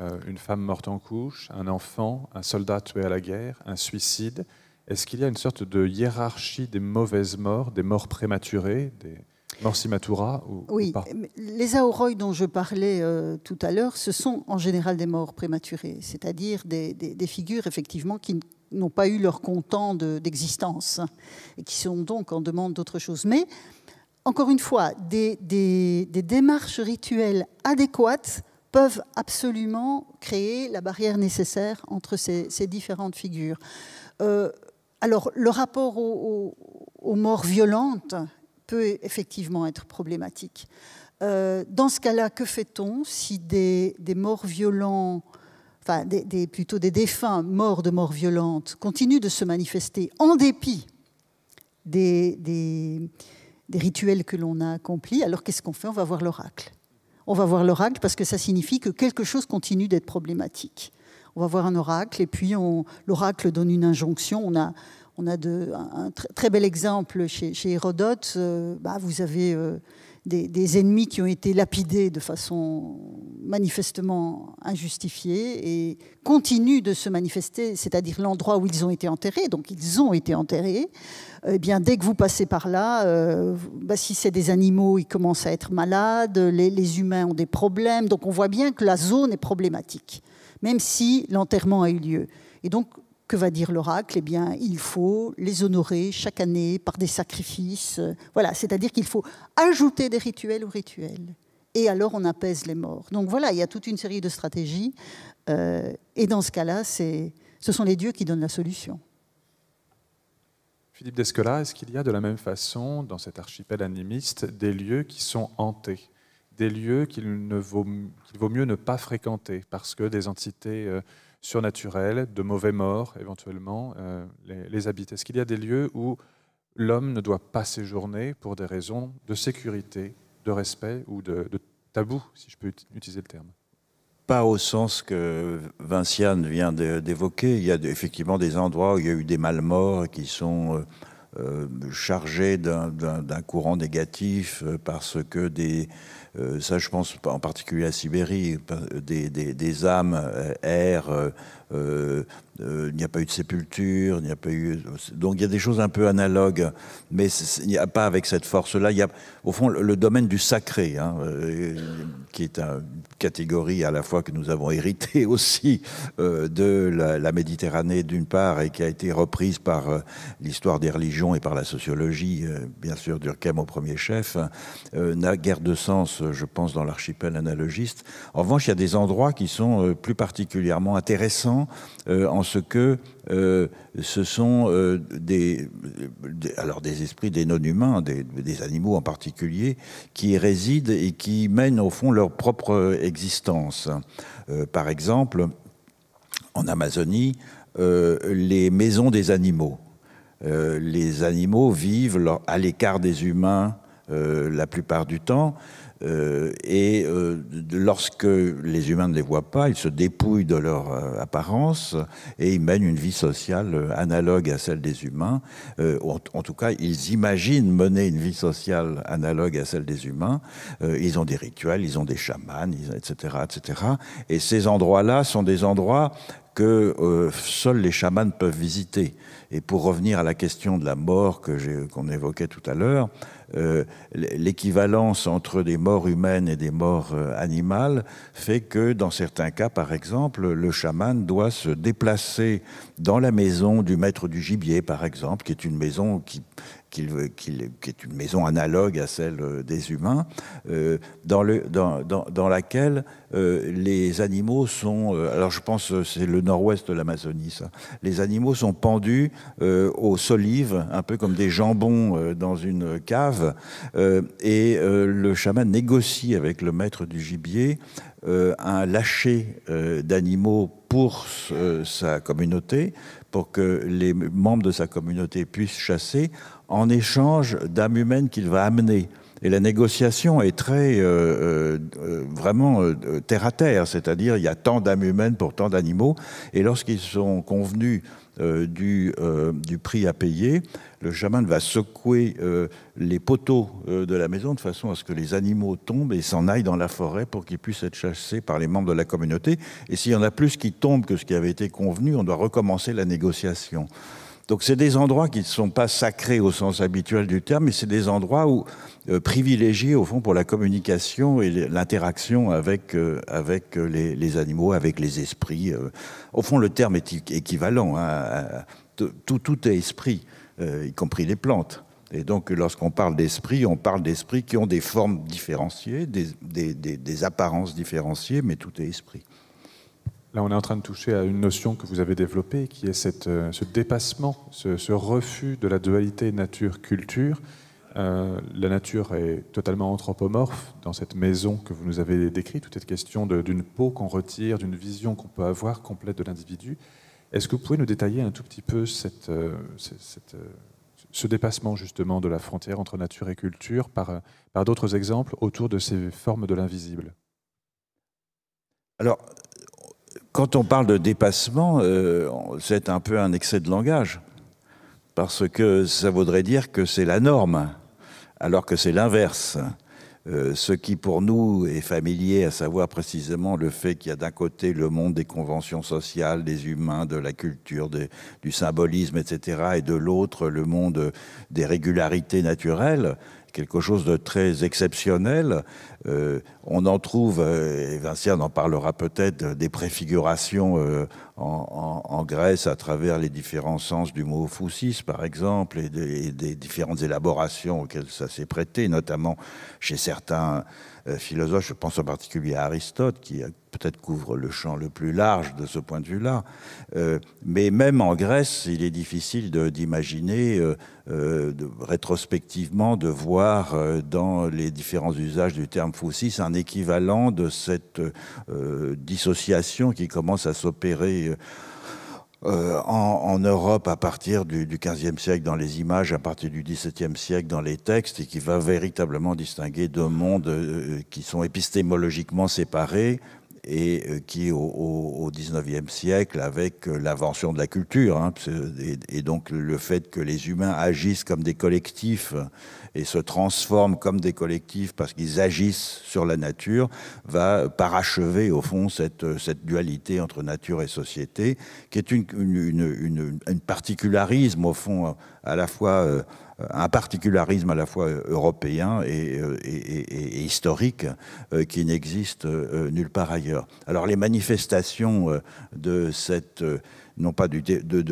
euh, une femme morte en couche, un enfant, un soldat tué à la guerre, un suicide Est-ce qu'il y a une sorte de hiérarchie des mauvaises morts, des morts prématurées, des morts simatura ou, Oui, les aoroïs dont je parlais euh, tout à l'heure, ce sont en général des morts prématurées, c'est-à-dire des, figures effectivement qui n'ont pas eu leur content d'existence et qui sont donc en demande d'autre chose. Mais encore une fois, des, démarches rituelles adéquates peuvent absolument créer la barrière nécessaire entre ces, différentes figures. Euh, alors, le rapport aux, morts violentes peut effectivement être problématique. Euh, dans ce cas-là, que fait-on si des, morts violents, enfin plutôt des défunts morts de morts violentes, continuent de se manifester en dépit des rituels que l'on a accomplis Alors qu'est-ce qu'on fait On va voir l'oracle on va voir l'oracle parce que ça signifie que quelque chose continue d'être problématique. On va voir un oracle et puis l'oracle donne une injonction. On a, un, très bel exemple chez, Hérodote. Euh, bah vous avez euh, des, ennemis qui ont été lapidés de façon manifestement injustifiée et continuent de se manifester, c'est-à-dire l'endroit où ils ont été enterrés, donc ils ont été enterrés, eh bien, dès que vous passez par là, euh, bah, si c'est des animaux, ils commencent à être malades, les, les humains ont des problèmes, donc on voit bien que la zone est problématique, même si l'enterrement a eu lieu. Et donc que va dire l'oracle Eh bien, il faut les honorer chaque année par des sacrifices. Voilà, c'est-à-dire qu'il faut ajouter des rituels aux rituels. Et alors, on apaise les morts. Donc voilà, il y a toute une série de stratégies. Euh, et dans ce cas-là, ce sont les dieux qui donnent la solution. Philippe Descola, est-ce qu'il y a de la même façon, dans cet archipel animiste, des lieux qui sont hantés des lieux qu'il vaut, vaut, mieux ne pas fréquenter parce que des entités euh, surnaturels, de mauvais morts éventuellement, euh, les, les habitent Est-ce qu'il y a des lieux où l'homme ne doit pas séjourner pour des raisons de sécurité, de respect ou de, tabou, si je peux utiliser le terme pas au sens que Vinciane vient d'évoquer. Il y a effectivement des endroits où il y a eu des morts qui sont euh, euh, chargés d'un courant négatif parce que des, euh, ça, je pense en particulier à Sibérie, des, des, des âmes errent euh, euh, il n'y a pas eu de sépulture, il n'y a pas eu. Donc il y a des choses un peu analogues, mais il n'y a pas avec cette force-là. Il y a, au fond, le, domaine du sacré, hein, euh, qui est une catégorie à la fois que nous avons héritée aussi euh, de la, Méditerranée d'une part et qui a été reprise par l'histoire des religions et par la sociologie, bien sûr, Durkheim au premier chef, n'a guère de sens, je pense, dans l'archipel analogiste. En revanche, il y a des endroits qui sont plus particulièrement intéressants en que euh, ce sont euh, des, alors des esprits, des non-humains, des, animaux en particulier, qui résident et qui mènent au fond leur propre existence. Euh, par exemple, en Amazonie, les maisons des animaux. les animaux vivent à l'écart des humains la plupart du temps, euh, et euh, lorsque les humains ne les voient pas, ils se dépouillent de leur euh, apparence et ils mènent une vie sociale analogue à celle des humains. En, tout cas, ils imaginent mener une vie sociale analogue à celle des humains. ils ont des rituels, ils ont des chamans, etc., etc. Et ces endroits-là sont des endroits que seuls les chamans peuvent visiter. Et pour revenir à la question de la mort qu'on évoquait tout à l'heure, euh, l'équivalence entre des morts humaines et des morts euh, animales fait que dans certains cas, par exemple, le chaman doit se déplacer dans la maison du maître du gibier, par exemple, qui est une maison qui qui est une maison analogue à celle euh, des humains, euh, dans, le, dans, laquelle euh, les animaux sont, alors je pense c'est le nord-ouest de l'Amazonie, ça, les animaux sont pendus aux solives, un peu comme des jambons dans une cave, et le chaman négocie avec le maître du gibier un lâcher d'animaux pour sa communauté, pour que les membres de sa communauté puissent chasser en échange d'âmes humaines qu'il va amener. Et la négociation est très, euh, euh, euh, vraiment terre à terre, c'est-à-dire il y a tant d'âmes humaines pour tant d'animaux, et lorsqu'ils sont convenus du, du, prix à payer, le chaman va secouer les poteaux de la maison de façon à ce que les animaux tombent et s'en aillent dans la forêt pour qu'ils puissent être chassés par les membres de la communauté. Et s'il y en a plus qui tombent que ce qui avait été convenu, on doit recommencer la négociation. Donc c'est des endroits qui ne sont pas sacrés au sens habituel du terme, mais c'est des endroits où, euh, privilégiés au fond pour la communication et l'interaction avec, euh, avec euh, les, animaux, avec les esprits. Au fond, le terme est équivalent. Hein, à, tout, tout, est esprit, y compris les plantes. Et donc, lorsqu'on parle d'esprit, on parle d'esprits qui ont des formes différenciées, des apparences différenciées, mais tout est esprit. Là, on est en train de toucher à une notion que vous avez développée, qui est cette, euh, ce dépassement, ce, refus de la dualité nature-culture. Euh, la nature est totalement anthropomorphe dans cette maison que vous nous avez décrite, toute cette question d'une peau qu'on retire, d'une vision qu'on peut avoir complète de l'individu. Est-ce que vous pouvez nous détailler un tout petit peu cette, euh, ce dépassement justement de la frontière entre nature et culture par, par d'autres exemples autour de ces formes de l'invisible Alors, quand on parle de dépassement, euh, c'est un peu un excès de langage, parce que ça voudrait dire que c'est la norme, alors que c'est l'inverse. Euh, ce qui pour nous est familier, à savoir précisément le fait qu'il y a d'un côté le monde des conventions sociales, des humains, de la culture, du symbolisme, etc., et de l'autre le monde des régularités naturelles, quelque chose de très exceptionnel. Euh, on en trouve, euh, et Vinciane en parlera peut-être, des préfigurations euh, en, Grèce à travers les différents sens du mot foussis, par exemple, et des différentes élaborations auxquelles ça s'est prêté, notamment chez certains euh, philosophe, je pense en particulier à Aristote, qui euh, peut-être couvre le champ le plus large de ce point de vue-là. Euh, mais même en Grèce, il est difficile d'imaginer rétrospectivement de voir dans les différents usages du terme foussis un équivalent de cette dissociation qui commence à s'opérer euh, en, Europe à partir du, XVe siècle dans les images, à partir du XVIIe siècle dans les textes, et qui va véritablement distinguer deux mondes euh, euh, qui sont épistémologiquement séparés et qui, au, XIXe siècle, avec l'invention de la culture, hein, et, donc le fait que les humains agissent comme des collectifs, et se transforment comme des collectifs parce qu'ils agissent sur la nature, va parachever au fond cette, cette dualité entre nature et société, qui est une, une, particularisme au fond à la fois euh, un particularisme à la fois euh, européen et, euh, historique qui n'existe nulle part ailleurs. Alors les manifestations de cette non pas de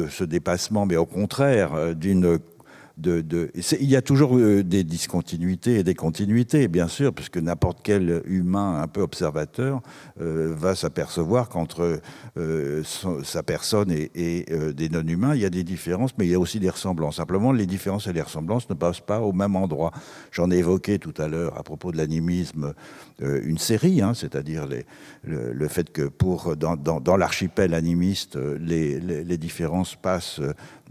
ce dépassement, mais au contraire d'une il y a toujours euh, des discontinuités et des continuités, bien sûr, puisque n'importe quel humain un peu observateur euh, va s'apercevoir qu'entre euh, sa personne et, des non-humains, il y a des différences, mais il y a aussi des ressemblances. Simplement, les différences et les ressemblances ne passent pas au même endroit. J'en ai évoqué tout à l'heure, à propos de l'animisme, une série, hein, c'est-à-dire le, le, fait que pour, dans, l'archipel animiste, les, les différences passent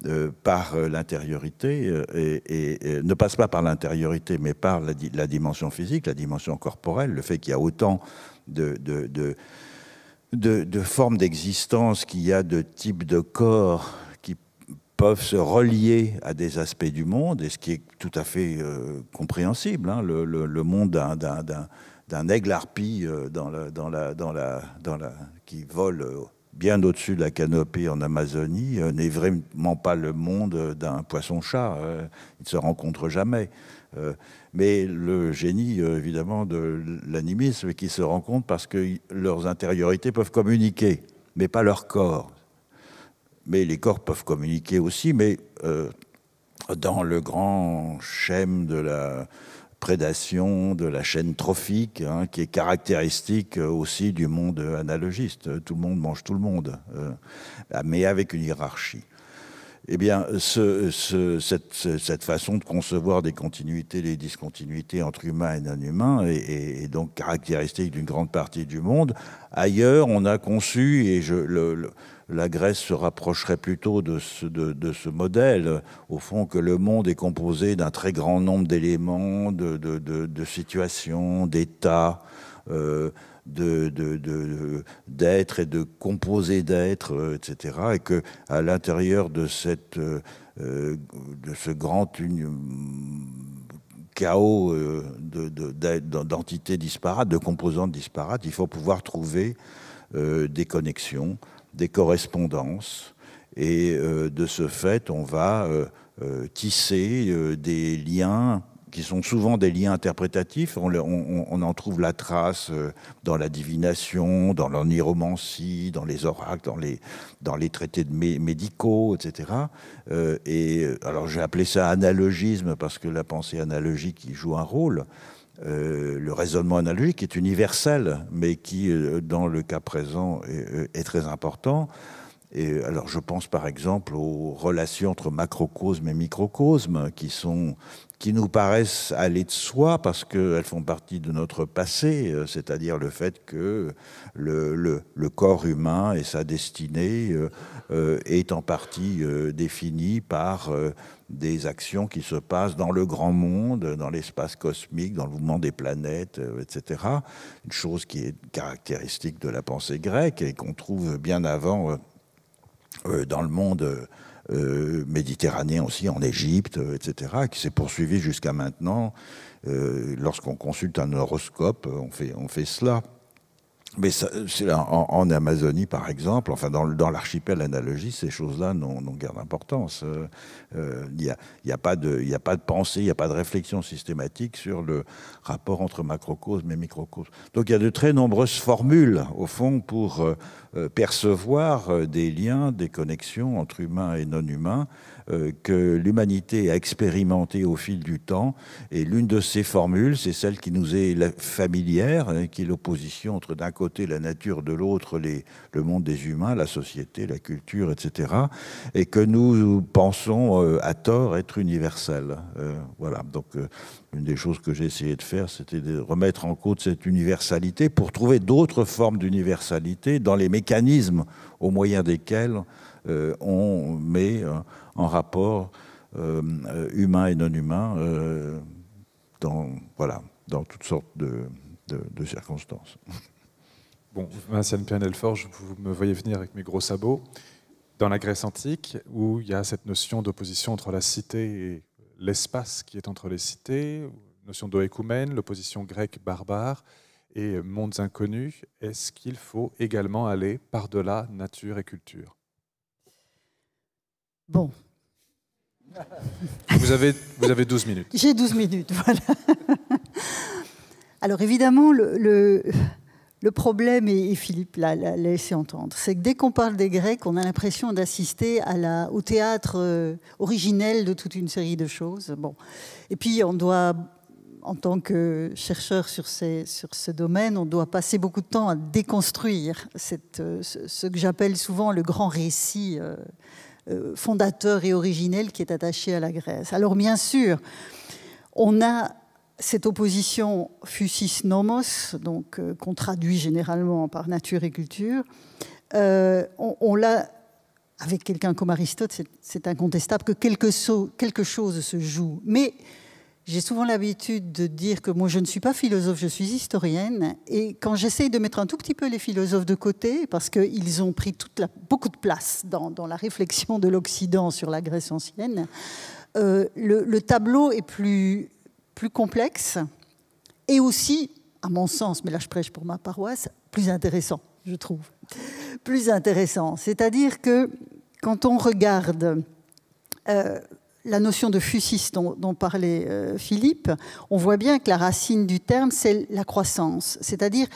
euh, par euh, l'intériorité, euh, et, ne passe pas par l'intériorité, mais par la, dimension physique, la dimension corporelle, le fait qu'il y a autant de, formes d'existence, qu'il y a de types de corps qui peuvent se relier à des aspects du monde, et ce qui est tout à fait compréhensible. Hein, le, monde d'un aigle harpie dans dans la, dans la, qui vole bien au-dessus de la canopée en Amazonie, euh, n'est vraiment pas le monde d'un poisson-chat. Euh, ils ne se rencontrent jamais. Euh, mais le génie, évidemment, de l'animisme qui se rencontrent parce que leurs intériorités peuvent communiquer, mais pas leur corps. Mais les corps peuvent communiquer aussi, mais dans le grand schème de la prédation de la chaîne trophique, hein, qui est caractéristique euh, aussi du monde analogiste. Tout le monde mange tout le monde, euh, ah, mais avec une hiérarchie. Eh bien, cette, façon de concevoir des continuités, des discontinuités entre humains et non-humains est, donc caractéristique d'une grande partie du monde. Ailleurs, on a conçu, et je, le la Grèce se rapprocherait plutôt de ce, modèle, au fond que le monde est composé d'un très grand nombre d'éléments, de, situations, d'états, euh, d'êtres et de composés d'êtres, euh, etc. Et que à l'intérieur de, euh, ce grand chaos d'entités disparates, de composantes disparates, il faut pouvoir trouver des connexions des correspondances. Et euh, de ce fait, on va euh, euh, tisser des liens qui sont souvent des liens interprétatifs. On, en trouve la trace dans la divination, dans l'oniromancie, dans les oracles, dans les, dans les traités médicaux, etc. et alors j'ai appelé ça analogisme parce que la pensée analogique y joue un rôle. Euh, le raisonnement analogique est universel, mais qui, euh, dans le cas présent, est, euh, très important. Et alors, je pense par exemple aux relations entre macrocosme et microcosme, qui sont, qui nous paraissent aller de soi parce qu'elles font partie de notre passé, c'est-à-dire le fait que le, corps humain et sa destinée est en partie défini définie par des actions qui se passent dans le grand monde, dans l'espace cosmique, dans le mouvement des planètes, euh, etc. Une chose qui est caractéristique de la pensée grecque et qu'on trouve bien avant euh, euh, dans le monde méditerranéen aussi, en Égypte, etc., qui s'est poursuivie jusqu'à maintenant. Lorsqu'on consulte un horoscope, on fait, on fait cela. Mais en, Amazonie, par exemple, enfin dans, l'archipel analogie, ces choses-là n'ont guère d'importance. Euh, euh, il n'y a, pas de, pensée, il n'y a pas de réflexion systématique sur le rapport entre macrocosme et microcosme. Donc il y a de très nombreuses formules, au fond, pour euh, percevoir des liens, des connexions entre humains et non humains euh, que l'humanité a expérimenté au fil du temps. Et l'une de ces formules, c'est celle qui nous est familière, hein, qui est l'opposition entre d'un côté la nature, de l'autre le monde des humains, la société, la culture, etc. Et que nous pensons euh, à tort être universel. Euh, voilà. Donc, une des choses que j'ai essayé de faire, c'était de remettre en cause cette universalité pour trouver d'autres formes d'universalité dans les mécanismes au moyen desquels euh, on met euh, en rapport euh, humain et non humain dans, voilà, dans toutes sortes de, circonstances. Bon, Vinciane pianel vous me voyez venir avec mes gros sabots. Dans la Grèce antique, où il y a cette notion d'opposition entre la cité et l'espace qui est entre les cités, notion d'oécoumène, l'opposition grecque barbare et mondes inconnus, est-ce qu'il faut également aller par-delà nature et culture Bon. Vous avez, vous avez 12 minutes. J'ai 12 minutes, voilà. Alors évidemment, le, le, problème, et Philippe l'a laissé entendre, c'est que dès qu'on parle des Grecs, on a l'impression d'assister au théâtre euh, originel de toute une série de choses. Bon. Et puis on doit en tant que chercheur sur, ces, sur ce domaine, on doit passer beaucoup de temps à déconstruire cette, euh, ce, que j'appelle souvent le grand récit euh, euh, fondateur et originel qui est attaché à la Grèce. Alors bien sûr, on a cette opposition fusis nomos, donc euh, qu'on traduit généralement par nature et culture, euh, on, l'a avec quelqu'un comme Aristote, c'est incontestable que quelque, quelque chose se joue. Mais j'ai souvent l'habitude de dire que moi je ne suis pas philosophe, je suis historienne. Et quand j'essaye de mettre un tout petit peu les philosophes de côté, parce qu'ils ont pris toute beaucoup de place dans, la réflexion de l'Occident sur la Grèce ancienne, euh, le, tableau est plus, plus complexe et aussi, à mon sens, mais là je prêche pour ma paroisse, plus intéressant, je trouve. Plus intéressant. C'est-à-dire que quand on regarde... Euh, la notion de fusis dont, parlait euh, Philippe, on voit bien que la racine du terme, c'est la croissance, c'est-à-dire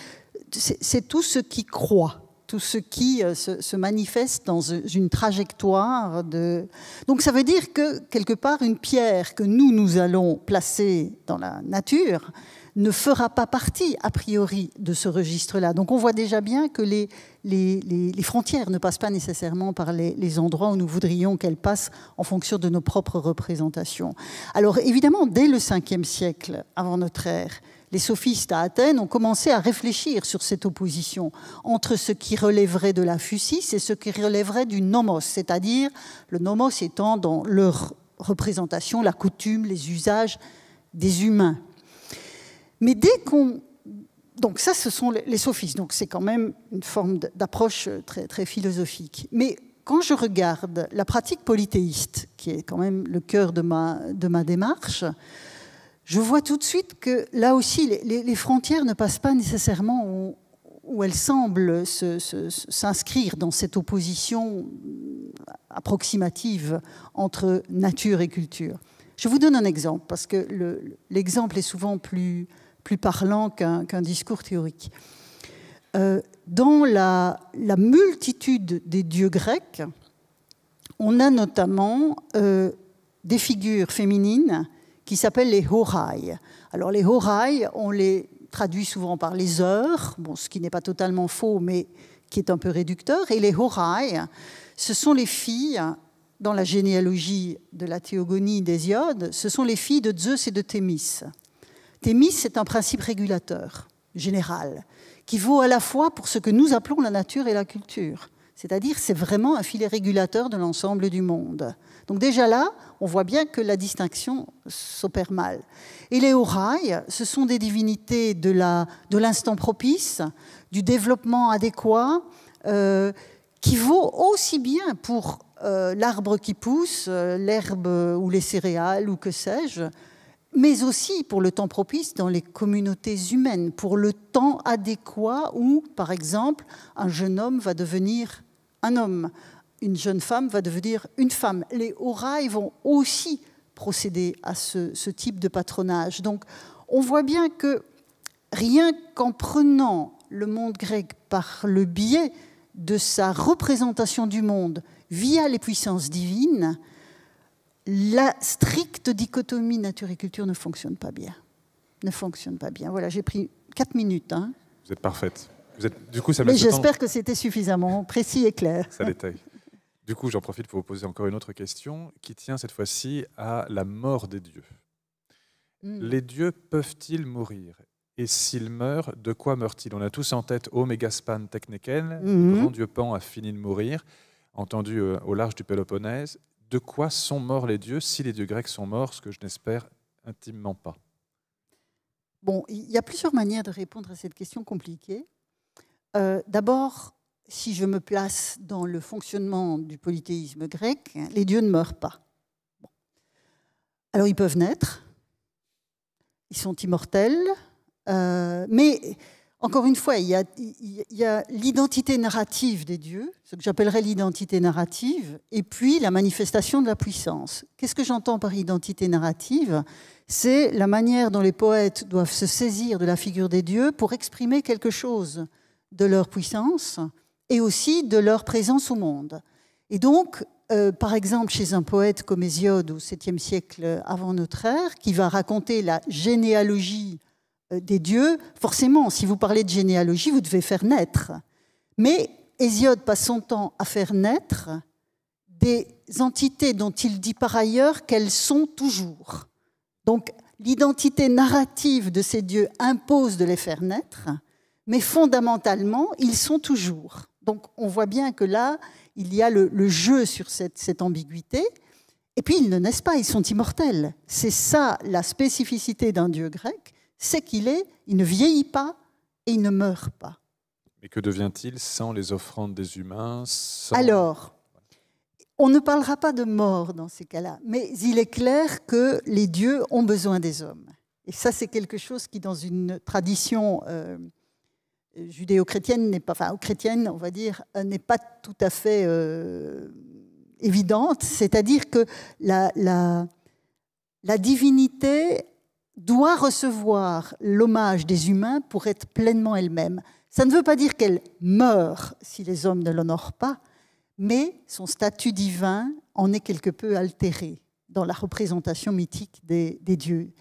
c'est tout ce qui croît, tout ce qui euh, se, se, manifeste dans une trajectoire de... Donc ça veut dire que, quelque part, une pierre que nous, nous allons placer dans la nature ne fera pas partie, a priori, de ce registre-là. Donc on voit déjà bien que les les, frontières ne passent pas nécessairement par les, endroits où nous voudrions qu'elles passent en fonction de nos propres représentations. Alors évidemment, dès le 5 siècle, avant notre ère, les sophistes à Athènes ont commencé à réfléchir sur cette opposition entre ce qui relèverait de la fusis et ce qui relèverait du nomos, c'est-à-dire le nomos étant dans leur représentation, la coutume, les usages des humains. Mais dès qu'on donc ça, ce sont les sophistes. Donc c'est quand même une forme d'approche euh, très, très philosophique. Mais quand je regarde la pratique polythéiste, qui est quand même le cœur de ma, de ma démarche, je vois tout de suite que là aussi, les, frontières ne passent pas nécessairement où, elles semblent s'inscrire dans cette opposition approximative entre nature et culture. Je vous donne un exemple, parce que l'exemple est souvent plus plus parlant qu'un discours théorique. Euh, dans la, multitude des dieux grecs, on a notamment euh, des figures féminines qui s'appellent les horai. Alors les horai, on les traduit souvent par les heures, bon, ce qui n'est pas totalement faux, mais qui est un peu réducteur. Et les horai, ce sont les filles, dans la généalogie de la théogonie d'Hésiode, ce sont les filles de Zeus et de Thémis. Thémis c'est un principe régulateur, général, qui vaut à la fois pour ce que nous appelons la nature et la culture. C'est-à-dire, c'est vraiment un filet régulateur de l'ensemble du monde. Donc déjà là, on voit bien que la distinction s'opère mal. Et les orailles, ce sont des divinités de l'instant propice, du développement adéquat, euh, qui vaut aussi bien pour euh, l'arbre qui pousse, euh, l'herbe ou les céréales ou que sais-je, mais aussi pour le temps propice dans les communautés humaines, pour le temps adéquat où, par exemple, un jeune homme va devenir un homme, une jeune femme va devenir une femme. Les orailles vont aussi procéder à ce type de patronage. Donc on voit bien que rien qu'en prenant le monde grec par le biais de sa représentation du monde via les puissances divines, la stricte dichotomie nature et culture ne fonctionne pas bien. Ne fonctionne pas bien. Voilà, j'ai pris 4 minutes. Hein. Vous êtes parfaite. Vous êtes... Du coup, ça Mais j'espère que c'était suffisamment précis et clair. Ça détaille. Du coup, j'en profite pour vous poser encore une autre question qui tient cette fois-ci à la mort des dieux. Hmm. Les dieux peuvent-ils mourir Et s'ils meurent, de quoi meurent-ils On a tous en tête Omegaspan Techneken, le hmm. grand dieu Pan a fini de mourir, entendu euh, au large du Péloponnèse de quoi sont morts les dieux, si les dieux grecs sont morts, ce que je n'espère intimement pas Bon, il y a plusieurs manières de répondre à cette question compliquée. Euh, d'abord, si je me place dans le fonctionnement du polythéisme grec, hein, les dieux ne meurent pas. Alors ils peuvent naître, ils sont immortels, euh, mais encore une fois, il y a, l'identité narrative des dieux, ce que j'appellerais l'identité narrative, et puis la manifestation de la puissance. Qu'est-ce que j'entends par identité narrative C'est la manière dont les poètes doivent se saisir de la figure des dieux pour exprimer quelque chose de leur puissance et aussi de leur présence au monde. Et donc, euh, par exemple, chez un poète comme Hésiode au 7e siècle avant notre ère, qui va raconter la généalogie euh, des dieux, forcément, si vous parlez de généalogie, vous devez faire naître. Mais Hésiode passe son temps à faire naître des entités dont il dit par ailleurs qu'elles sont toujours. Donc l'identité narrative de ces dieux impose de les faire naître, mais fondamentalement, ils sont toujours. Donc on voit bien que là, il y a le, jeu sur cette, cette ambiguïté. Et puis ils ne naissent pas, ils sont immortels. C'est ça la spécificité d'un dieu grec, c'est qu'il est, il ne vieillit pas et il ne meurt pas. Mais que devient-il sans les offrandes des humains Alors, on ne parlera pas de mort dans ces cas-là, mais il est clair que les dieux ont besoin des hommes. Et ça, c'est quelque chose qui, dans une tradition euh, judéo-chrétienne, n'est pas, enfin, chrétienne, on va dire, euh, n'est pas tout à fait euh, évidente. C'est-à-dire que la divinité doit recevoir l'hommage des humains pour être pleinement elle-même. Ça ne veut pas dire qu'elle meurt si les hommes ne l'honorent pas, mais son statut divin en est quelque peu altéré dans la représentation mythique des, dieux.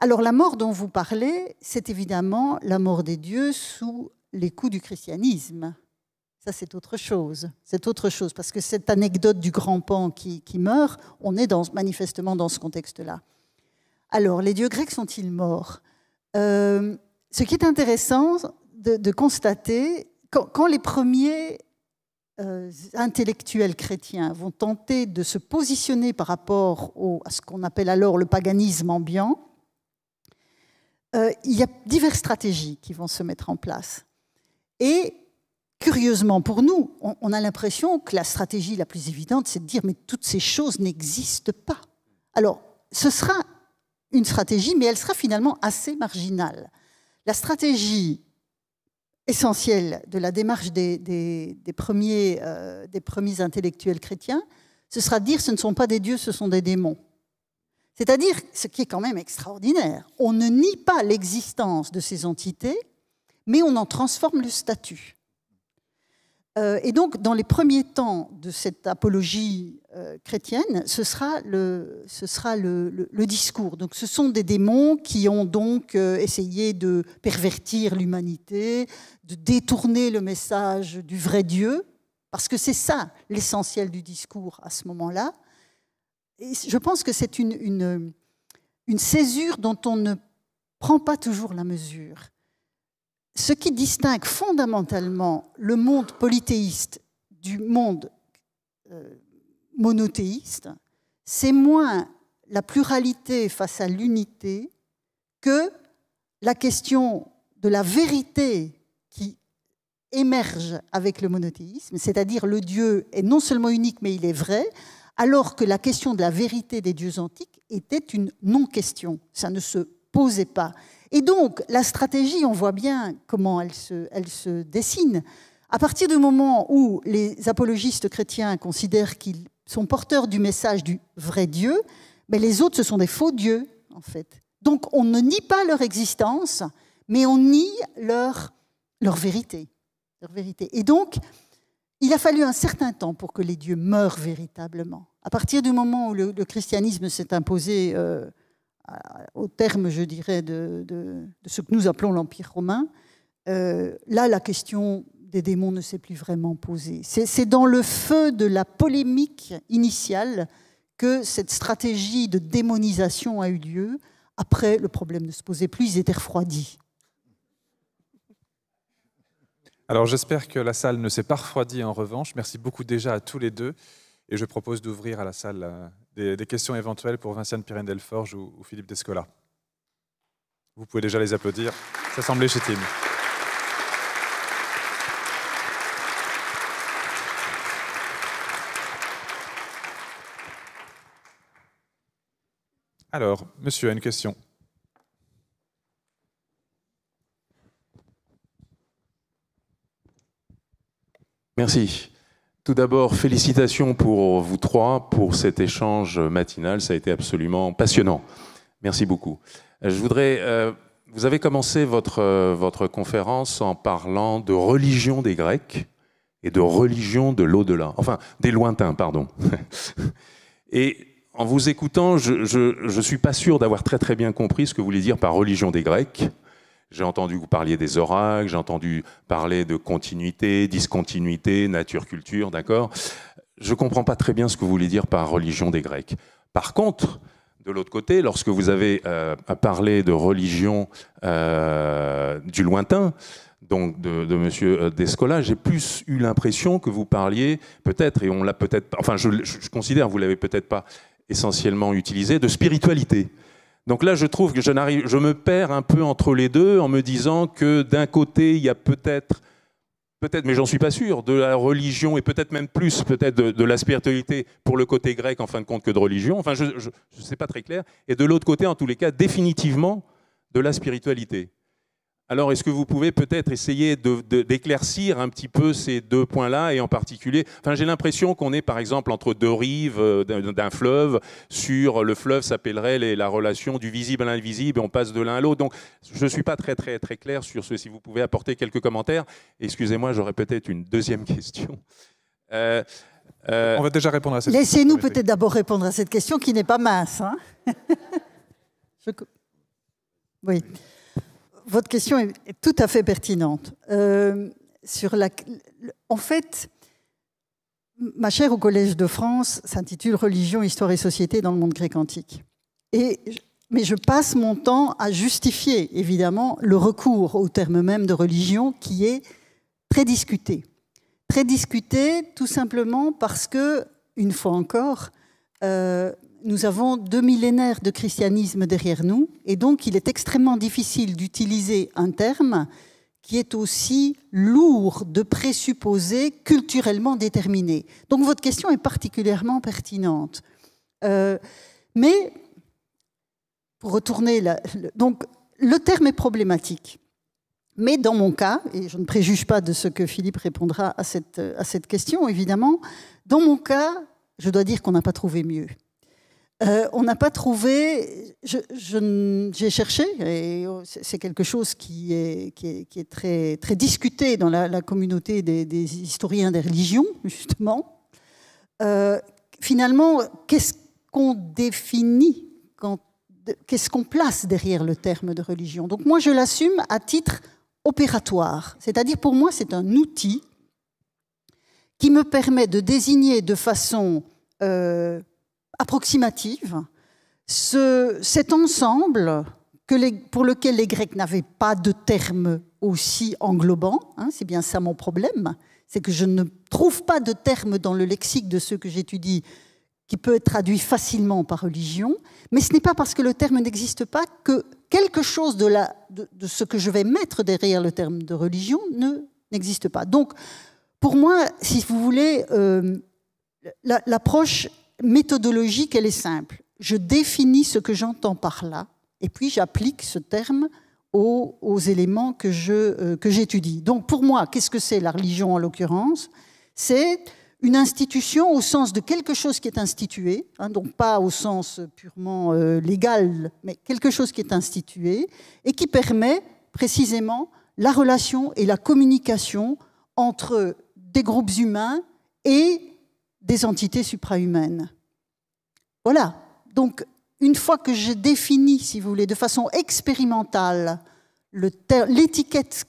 Alors la mort dont vous parlez, c'est évidemment la mort des dieux sous les coups du christianisme. Ça, c'est autre chose. C'est autre chose, parce que cette anecdote du grand pan qui, meurt, on est manifestement dans ce contexte-là. Alors, les dieux grecs sont-ils morts euh, Ce qui est intéressant de, constater, quand, les premiers euh, intellectuels chrétiens vont tenter de se positionner par rapport à ce qu'on appelle alors le paganisme ambiant, euh, il y a diverses stratégies qui vont se mettre en place. Et curieusement pour nous, on, on a l'impression que la stratégie la plus évidente, c'est de dire mais toutes ces choses n'existent pas. Alors, ce sera une stratégie, mais elle sera finalement assez marginale. La stratégie essentielle de la démarche des, premiers, euh, des premiers intellectuels chrétiens, ce sera de dire ce ne sont pas des dieux, ce sont des démons. C'est-à-dire, ce qui est quand même extraordinaire, on ne nie pas l'existence de ces entités, mais on en transforme le statut. Euh, et donc, dans les premiers temps de cette apologie euh, chrétienne, ce sera, le, discours. Donc, ce sont des démons qui ont donc euh, essayé de pervertir l'humanité, de détourner le message du vrai Dieu, parce que c'est ça l'essentiel du discours à ce moment-là. Et je pense que c'est une, césure dont on ne prend pas toujours la mesure ce qui distingue fondamentalement le monde polythéiste du monde euh, monothéiste, c'est moins la pluralité face à l'unité que la question de la vérité qui émerge avec le monothéisme, c'est-à-dire le Dieu est non seulement unique mais il est vrai, alors que la question de la vérité des dieux antiques était une non-question. Ça ne se posez pas. Et donc, la stratégie, on voit bien comment elle se, elle se dessine. À partir du moment où les apologistes chrétiens considèrent qu'ils sont porteurs du message du vrai Dieu, mais ben, les autres, ce sont des faux dieux, en fait. Donc, on ne nie pas leur existence, mais on nie leur, leur, vérité, leur vérité. Et donc, il a fallu un certain temps pour que les dieux meurent véritablement. À partir du moment où le, christianisme s'est imposé euh, euh, au terme, je dirais, de, ce que nous appelons l'Empire romain, euh, là, la question des démons ne s'est plus vraiment posée. C'est dans le feu de la polémique initiale que cette stratégie de démonisation a eu lieu. Après, le problème ne se posait plus, ils étaient refroidis. Alors j'espère que la salle ne s'est pas refroidie en revanche. Merci beaucoup déjà à tous les deux. Et je propose d'ouvrir à la salle euh, des, questions éventuelles pour Vincent Pirène-Delforge ou, Philippe Descola. Vous pouvez déjà les applaudir. Ça semble légitime. Alors, monsieur a une question. Merci. Tout d'abord, félicitations pour vous trois, pour cet échange matinal. Ça a été absolument passionnant. Merci beaucoup. Je voudrais. Euh, vous avez commencé votre, euh, votre conférence en parlant de religion des Grecs et de religion de l'au-delà. Enfin, des lointains, pardon. et en vous écoutant, je ne suis pas sûr d'avoir très très bien compris ce que vous voulez dire par religion des Grecs. J'ai entendu que vous parliez des oracles, j'ai entendu parler de continuité, discontinuité, nature-culture, d'accord Je ne comprends pas très bien ce que vous voulez dire par religion des Grecs. Par contre, de l'autre côté, lorsque vous avez euh, parlé de religion euh, du lointain, donc de, de Monsieur euh, Descola, j'ai plus eu l'impression que vous parliez peut-être, et on l'a peut-être, enfin je, considère je considère, vous l'avez peut-être pas essentiellement utilisé, de spiritualité. Donc là, je trouve que je, je me perds un peu entre les deux en me disant que d'un côté, il y a peut-être, peut-être, mais j'en suis pas sûr, de la religion et peut-être même plus, peut-être de, de, la spiritualité pour le côté grec en fin de compte que de religion. Enfin, je ne sais pas très clair. Et de l'autre côté, en tous les cas, définitivement de la spiritualité. Alors, est-ce que vous pouvez peut-être essayer d'éclaircir un petit peu ces deux points-là, et en particulier, enfin, j'ai l'impression qu'on est, par exemple, entre deux rives euh, d'un fleuve. Sur le fleuve s'appellerait la relation du visible à l'invisible, et on passe de l'un à l'autre. Donc, je ne suis pas très, très, très clair sur ce. Si vous pouvez apporter quelques commentaires, excusez-moi, j'aurais peut-être une deuxième question. Euh, euh, on va déjà répondre à cette laissez question. Laissez-nous peut-être d'abord répondre à cette question qui n'est pas mince. Hein Oui votre question est, tout à fait pertinente. Euh, en fait, ma chaire au Collège de France s'intitule Religion, histoire et société dans le monde grec antique. mais je passe mon temps à justifier, évidemment, le recours au terme même de religion qui est très discuté. Très discuté tout simplement parce que, une fois encore, euh, nous avons deux millénaires de christianisme derrière nous, et donc il est extrêmement difficile d'utiliser un terme qui est aussi lourd de présupposés culturellement déterminés. Donc votre question est particulièrement pertinente. Euh, mais, pour retourner, donc le terme est problématique. Mais dans mon cas, et je ne préjuge pas de ce que Philippe répondra à à cette question, évidemment, dans mon cas, je dois dire qu'on n'a pas trouvé mieux. Euh, on n'a pas trouvé, j'ai cherché, et c'est quelque chose qui est, très, discuté dans la, communauté des, historiens des religions, justement. Euh, finalement, qu'est-ce qu'on définit, qu'est-ce qu'on place derrière le terme de religion Donc moi, je l'assume à titre opératoire, c'est-à-dire pour moi, c'est un outil qui me permet de désigner de façon... Euh, approximative cet ensemble que pour lequel les Grecs n'avaient pas de terme aussi englobant, hein, c'est bien ça mon problème, c'est que je ne trouve pas de terme dans le lexique de ceux que j'étudie qui peut être traduit facilement par religion, mais ce n'est pas parce que le terme n'existe pas que quelque chose de, la, de, ce que je vais mettre derrière le terme de religion ne, n'existe pas. Donc, pour moi, si vous voulez, euh, l'approche méthodologique, elle est simple. Je définis ce que j'entends par là, et puis j'applique ce terme aux, éléments euh, que j'étudie. Donc pour moi, qu'est-ce que c'est la religion en l'occurrence C'est une institution au sens de quelque chose qui est institué, hein, donc pas au sens purement euh, légal, mais quelque chose qui est institué et qui permet précisément la relation et la communication entre des groupes humains et des entités suprahumaines. Voilà. Donc, une fois que j'ai défini, si vous voulez, de façon expérimentale l'étiquette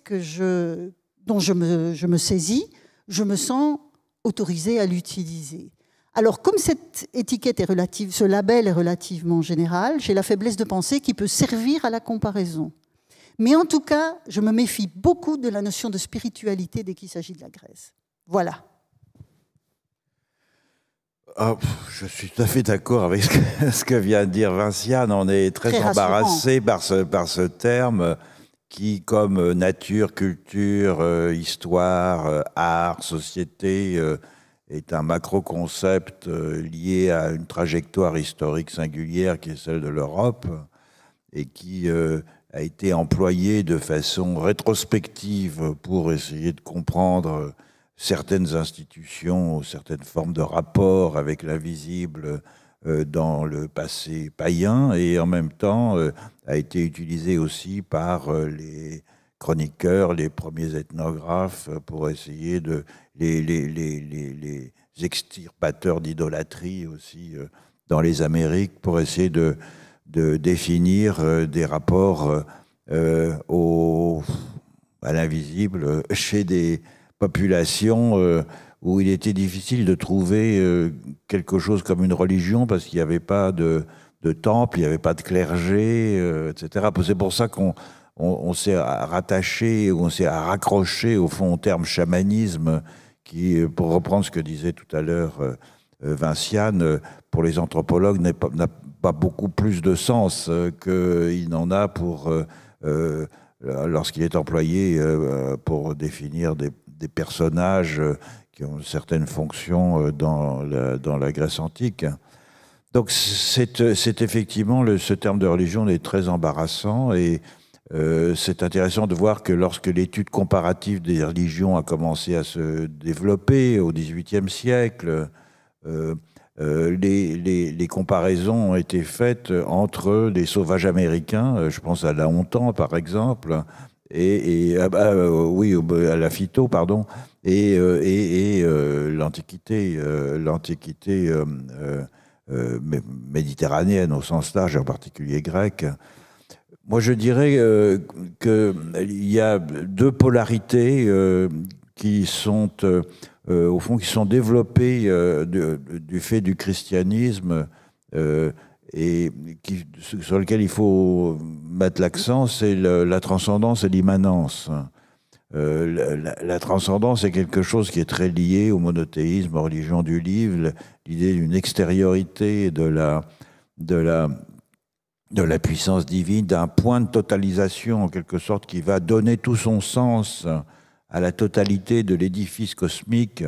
dont je me, je me saisis, je me sens autorisé à l'utiliser. Alors, comme cette étiquette est relative, ce label est relativement général, j'ai la faiblesse de penser qui peut servir à la comparaison. Mais en tout cas, je me méfie beaucoup de la notion de spiritualité dès qu'il s'agit de la Grèce. Voilà. Ah, je suis tout à fait d'accord avec ce que, vient de dire Vinciane. On est très, embarrassé par ce, par ce terme qui, comme euh, nature, culture, euh, histoire, euh, art, société, est un macro-concept lié à une trajectoire historique singulière qui est celle de l'Europe et qui a été employé de façon rétrospective pour essayer de comprendre certaines institutions, certaines formes de rapport avec l'invisible euh, dans le passé païen et en même temps euh, a été utilisé aussi par euh, les chroniqueurs, les premiers ethnographes pour essayer de les, extirpateurs d'idolâtrie aussi dans les Amériques pour essayer de, de définir des rapports au, à l'invisible chez des, population euh, où il était difficile de trouver euh, quelque chose comme une religion parce qu'il n'y avait pas de, temple, il n'y avait pas de clergé, euh, etc. C'est pour ça qu'on s'est rattaché, on s'est raccroché au fond au terme chamanisme, qui, pour reprendre ce que disait tout à l'heure Vinciane, pour les anthropologues, n'a pas, beaucoup plus de sens qu'il n'en a pour lorsqu'il est employé pour définir des des personnages euh, qui ont certaines fonctions euh, dans la, Grèce antique. Donc c'est effectivement ce terme de religion est très embarrassant et euh, c'est intéressant de voir que lorsque l'étude comparative des religions a commencé à se développer au XVIIIe siècle, les, comparaisons ont été faites entre des sauvages américains, je pense à La Hontan par exemple, et, ah, bah, euh, oui, euh, bah, à la phyto, pardon, et, l'antiquité, méditerranéenne au sens large, en particulier grecque. Moi, je dirais euh, qu'il y a deux polarités qui sont, au fond, qui sont développées du fait du christianisme et sur lequel il faut mettre l'accent, c'est la transcendance et l'immanence. Euh, la, transcendance est quelque chose qui est très lié au monothéisme, aux religions du livre, l'idée d'une extériorité de la, de, la, de la puissance divine, d'un point de totalisation en quelque sorte qui va donner tout son sens à la totalité de l'édifice cosmique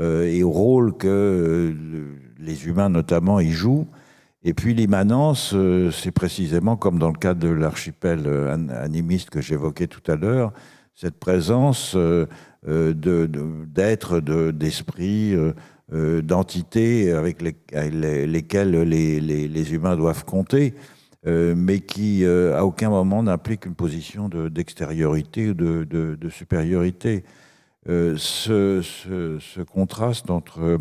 euh, et au rôle que euh, les humains notamment y jouent. Et puis l'immanence, euh, c'est précisément comme dans le cas de l'archipel euh, animiste que j'évoquais tout à l'heure, cette présence euh, d'êtres, de, d'entités avec, lesquelles les, humains doivent compter, mais qui à aucun moment n'implique une position d'extériorité ou de, supériorité. ce, ce contraste entre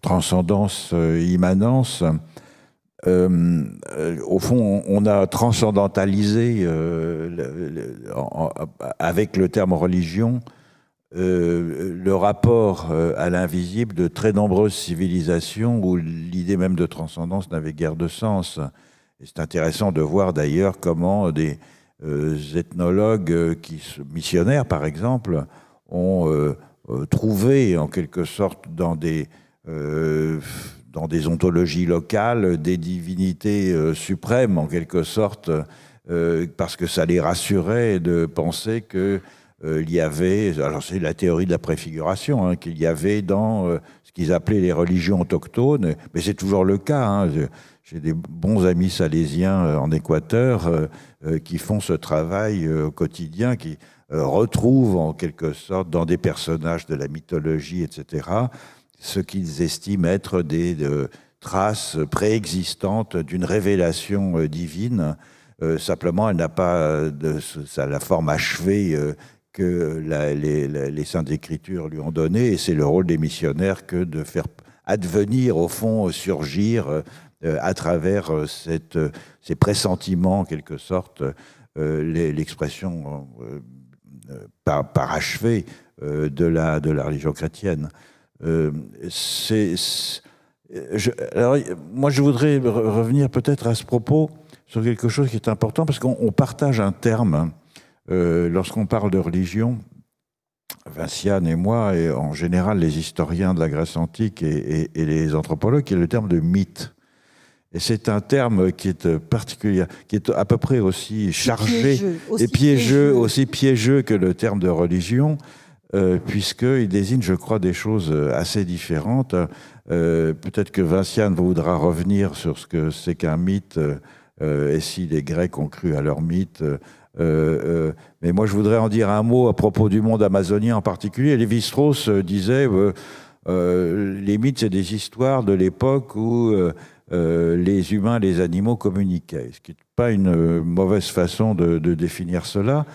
transcendance, euh, immanence, euh, euh, au fond, on a transcendantalisé avec le terme religion le rapport à l'invisible de très nombreuses civilisations où l'idée même de transcendance n'avait guère de sens. C'est intéressant de voir d'ailleurs comment des ethnologues qui, missionnaires, par exemple, ont trouvé en quelque sorte dans des euh, dans des ontologies locales, des divinités euh, suprêmes, en quelque sorte, euh, parce que ça les rassurait de penser que il y avait, alors c'est la théorie de la préfiguration, hein, qu'il y avait dans ce qu'ils appelaient les religions autochtones, mais c'est toujours le cas. Hein, j'ai des bons amis salésiens en Équateur qui font ce travail au quotidien, qui retrouvent en quelque sorte dans des personnages de la mythologie, etc., ce qu'ils estiment être des euh, traces préexistantes d'une révélation euh, divine. Euh, simplement, elle n'a pas la forme achevée que les, saintes écritures lui ont donnée, et c'est le rôle des missionnaires que de faire advenir, au fond, surgir à travers ces pressentiments, en quelque sorte, l'expression parachevée de la religion chrétienne. Euh, moi, je voudrais revenir peut-être à ce propos sur quelque chose qui est important, parce qu'on partage un terme hein, euh, lorsqu'on parle de religion. Vinciane et moi, et en général les historiens de la Grèce antique et, les anthropologues, qui est le terme de mythe. Et c'est un terme qui est particulier, qui est à peu près aussi chargé et piégeux, aussi piégeux que le terme de religion, euh, puisque puisqu'il désigne, je crois, des choses euh, assez différentes. Euh, peut-être que Vinciane voudra revenir sur ce que c'est qu'un mythe, et si les Grecs ont cru à leur mythe. mais moi, je voudrais en dire un mot à propos du monde amazonien en particulier. Lévi-Strauss disait, les mythes, c'est des histoires de l'époque où... les humains, les animaux communiquaient, ce qui n'est pas une mauvaise façon de définir cela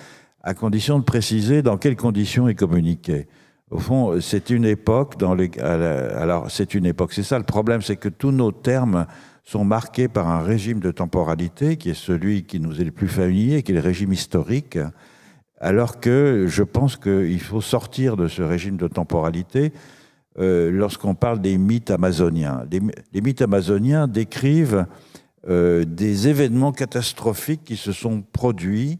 à condition de préciser dans quelles conditions il communiquait. Au fond, c'est une époque dans les... Alors, c'est une époque, c'est ça le problème, c'est que tous nos termes sont marqués par un régime de temporalité qui est celui qui nous est le plus familier, qui est le régime historique, alors que je pense qu'il faut sortir de ce régime de temporalité euh, lorsqu'on parle des mythes amazoniens. Les, mythes amazoniens décrivent euh, des événements catastrophiques qui se sont produits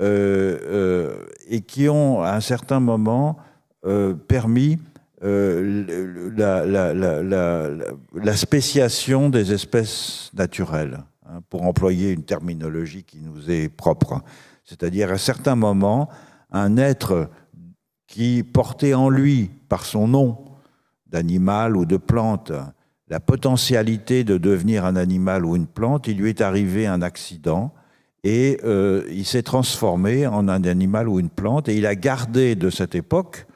euh, euh, et qui ont, à un certain moment, euh, permis la, spéciation des espèces naturelles, hein, pour employer une terminologie qui nous est propre. C'est-à-dire, à un certain moment, un être qui portait en lui, par son nom d'animal ou de plante, la potentialité de devenir un animal ou une plante, il lui est arrivé un accident et euh, il s'est transformé en un animal ou une plante. Et il a gardé de cette époque,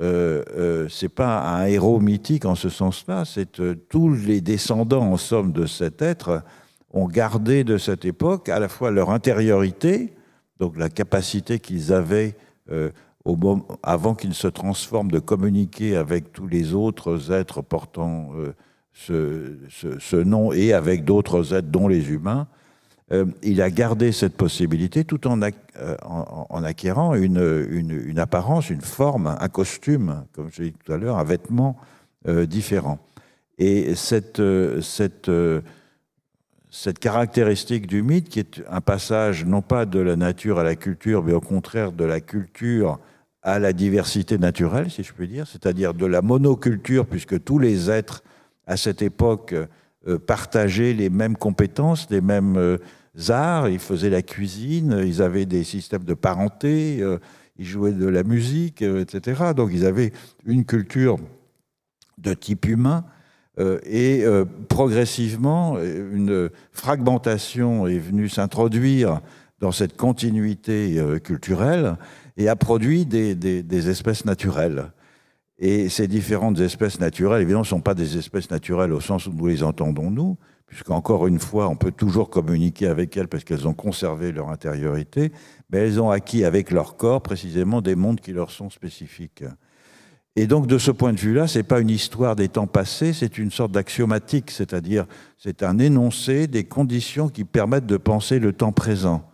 euh, euh c'est pas un héros mythique en ce sens-là, c'est euh, tous les descendants en somme de cet être ont gardé de cette époque à la fois leur intériorité, donc la capacité qu'ils avaient au avant qu'ils se transforment de communiquer avec tous les autres êtres portant ce, ce, nom et avec d'autres êtres, dont les humains, euh, il a gardé cette possibilité tout en, euh, acquérant une, apparence, une forme, un costume, comme je l'ai dit tout à l'heure, un vêtement euh, différent. Et cette, cette caractéristique du mythe, qui est un passage non pas de la nature à la culture, mais au contraire de la culture à la diversité naturelle, si je puis dire, c'est-à-dire de la monoculture, puisque tous les êtres à cette époque euh, partageaient les mêmes compétences, les mêmes euh, arts. Ils faisaient la cuisine, ils avaient des systèmes de parenté, euh, ils jouaient de la musique, etc. Donc ils avaient une culture de type humain. et progressivement, une fragmentation est venue s'introduire dans cette continuité culturelle et a produit des, des espèces naturelles. Et ces différentes espèces naturelles, évidemment, ne sont pas des espèces naturelles au sens où nous les entendons nous, puisqu'encore une fois, on peut toujours communiquer avec elles parce qu'elles ont conservé leur intériorité, mais elles ont acquis avec leur corps précisément des mondes qui leur sont spécifiques. Et donc, de ce point de vue-là, ce n'est pas une histoire des temps passés, c'est une sorte d'axiomatique, c'est-à-dire c'est un énoncé des conditions qui permettent de penser le temps présent.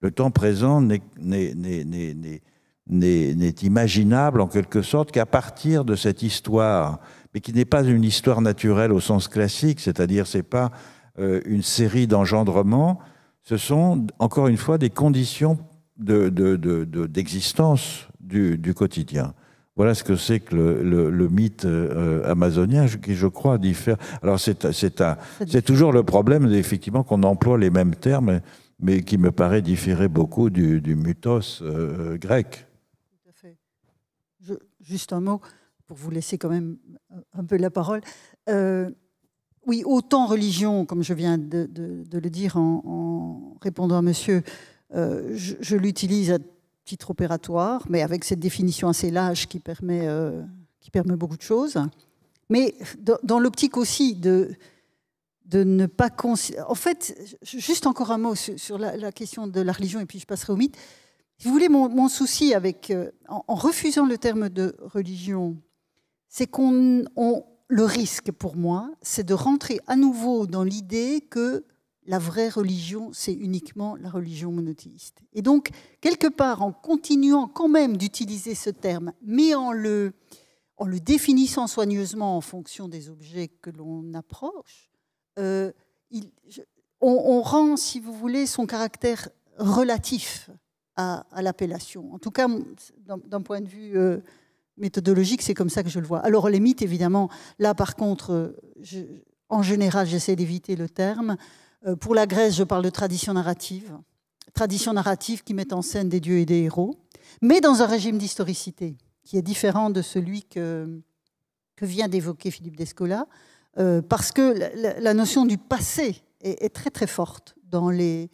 Le temps présent n'est n'est imaginable en quelque sorte qu'à partir de cette histoire, mais qui n'est pas une histoire naturelle au sens classique, c'est-à-dire c'est pas euh, une série d'engendrements, ce sont encore une fois des conditions d'existence de, de, du, quotidien. Voilà ce que c'est que le, mythe euh, amazonien, qui je crois diffère. Alors c'est toujours le problème, effectivement, qu'on emploie les mêmes termes, mais qui me paraît différer beaucoup du, du mythos euh, grec juste un mot pour vous laisser quand même euh, un peu la parole. Euh, oui, autant religion, comme je viens de, le dire en, répondant à monsieur, euh, je, l'utilise à titre opératoire, mais avec cette définition assez large qui permet, qui permet beaucoup de choses. Mais dans, l'optique aussi de, de ne pas... En fait, juste encore un mot sur, la, question de la religion, et puis je passerai au mythe. Si vous voulez, mon, souci avec, euh, en, refusant le terme de religion, c'est qu'on le risque pour moi, c'est de rentrer à nouveau dans l'idée que la vraie religion, c'est uniquement la religion monothéiste. Et donc, quelque part, en continuant quand même d'utiliser ce terme, mais en le, en le définissant soigneusement en fonction des objets que l'on approche, euh, on, rend, si vous voulez, son caractère relatif à, l'appellation. En tout cas, d'un point de vue euh, méthodologique, c'est comme ça que je le vois. Alors les mythes, évidemment, là par contre, euh, en général, j'essaie d'éviter le terme. Euh, pour la Grèce, je parle de tradition narrative, tradition narrative qui met en scène des dieux et des héros, mais dans un régime d'historicité qui est différent de celui que, que vient d'évoquer Philippe Descola, parce que la, notion du passé est très très forte dans les,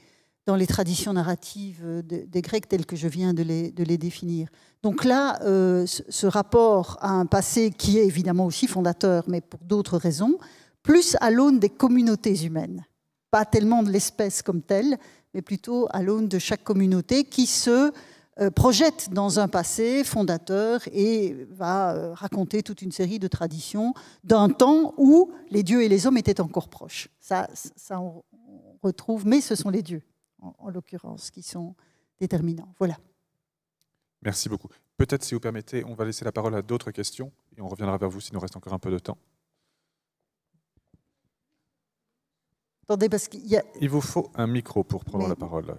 dans les traditions narratives euh, des Grecs telles que je viens de les, de les définir. Donc là, euh, ce rapport à un passé qui est évidemment aussi fondateur, mais pour d'autres raisons, plus à l'aune des communautés humaines, pas tellement de l'espèce comme telle, mais plutôt à l'aune de chaque communauté qui se euh, projette dans un passé fondateur et va raconter toute une série de traditions d'un temps où les dieux et les hommes étaient encore proches. Ça, ça on retrouve, mais ce sont les dieux en, l'occurrence, qui sont déterminants. Voilà. Merci beaucoup. Peut-être, si vous permettez, on va laisser la parole à d'autres questions et on reviendra vers vous s'il nous reste encore un peu de temps. Attendez, parce qu'il y a... Il vous faut un micro pour prendre la parole.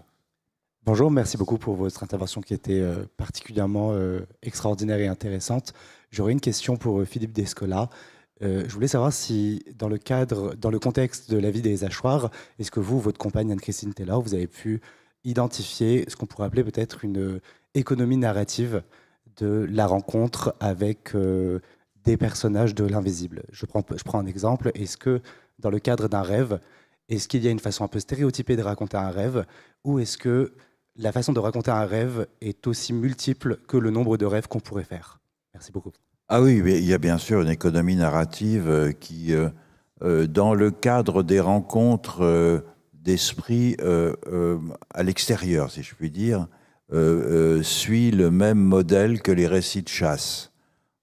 Bonjour, merci beaucoup pour votre intervention qui était euh, particulièrement euh, extraordinaire et intéressante. J'aurais une question pour euh, Philippe Descola. Euh, je voulais savoir si, dans le cadre, dans le contexte de la vie des hachoirs, est-ce que vous, votre compagne Anne-Christine Taylor, vous avez pu identifier ce qu'on pourrait appeler peut-être une euh, économie narrative de la rencontre avec euh, des personnages de l'invisible. Je prends, je prends un exemple. Est-ce que dans le cadre d'un rêve, est-ce qu'il y a une façon un peu stéréotypée de raconter un rêve ou est-ce que la façon de raconter un rêve est aussi multiple que le nombre de rêves qu'on pourrait faire Merci beaucoup. Ah oui, il y a bien sûr une économie narrative euh, qui, euh, euh, dans le cadre des rencontres d'esprit à l'extérieur, si je puis dire, suit le même modèle que les récits de chasse.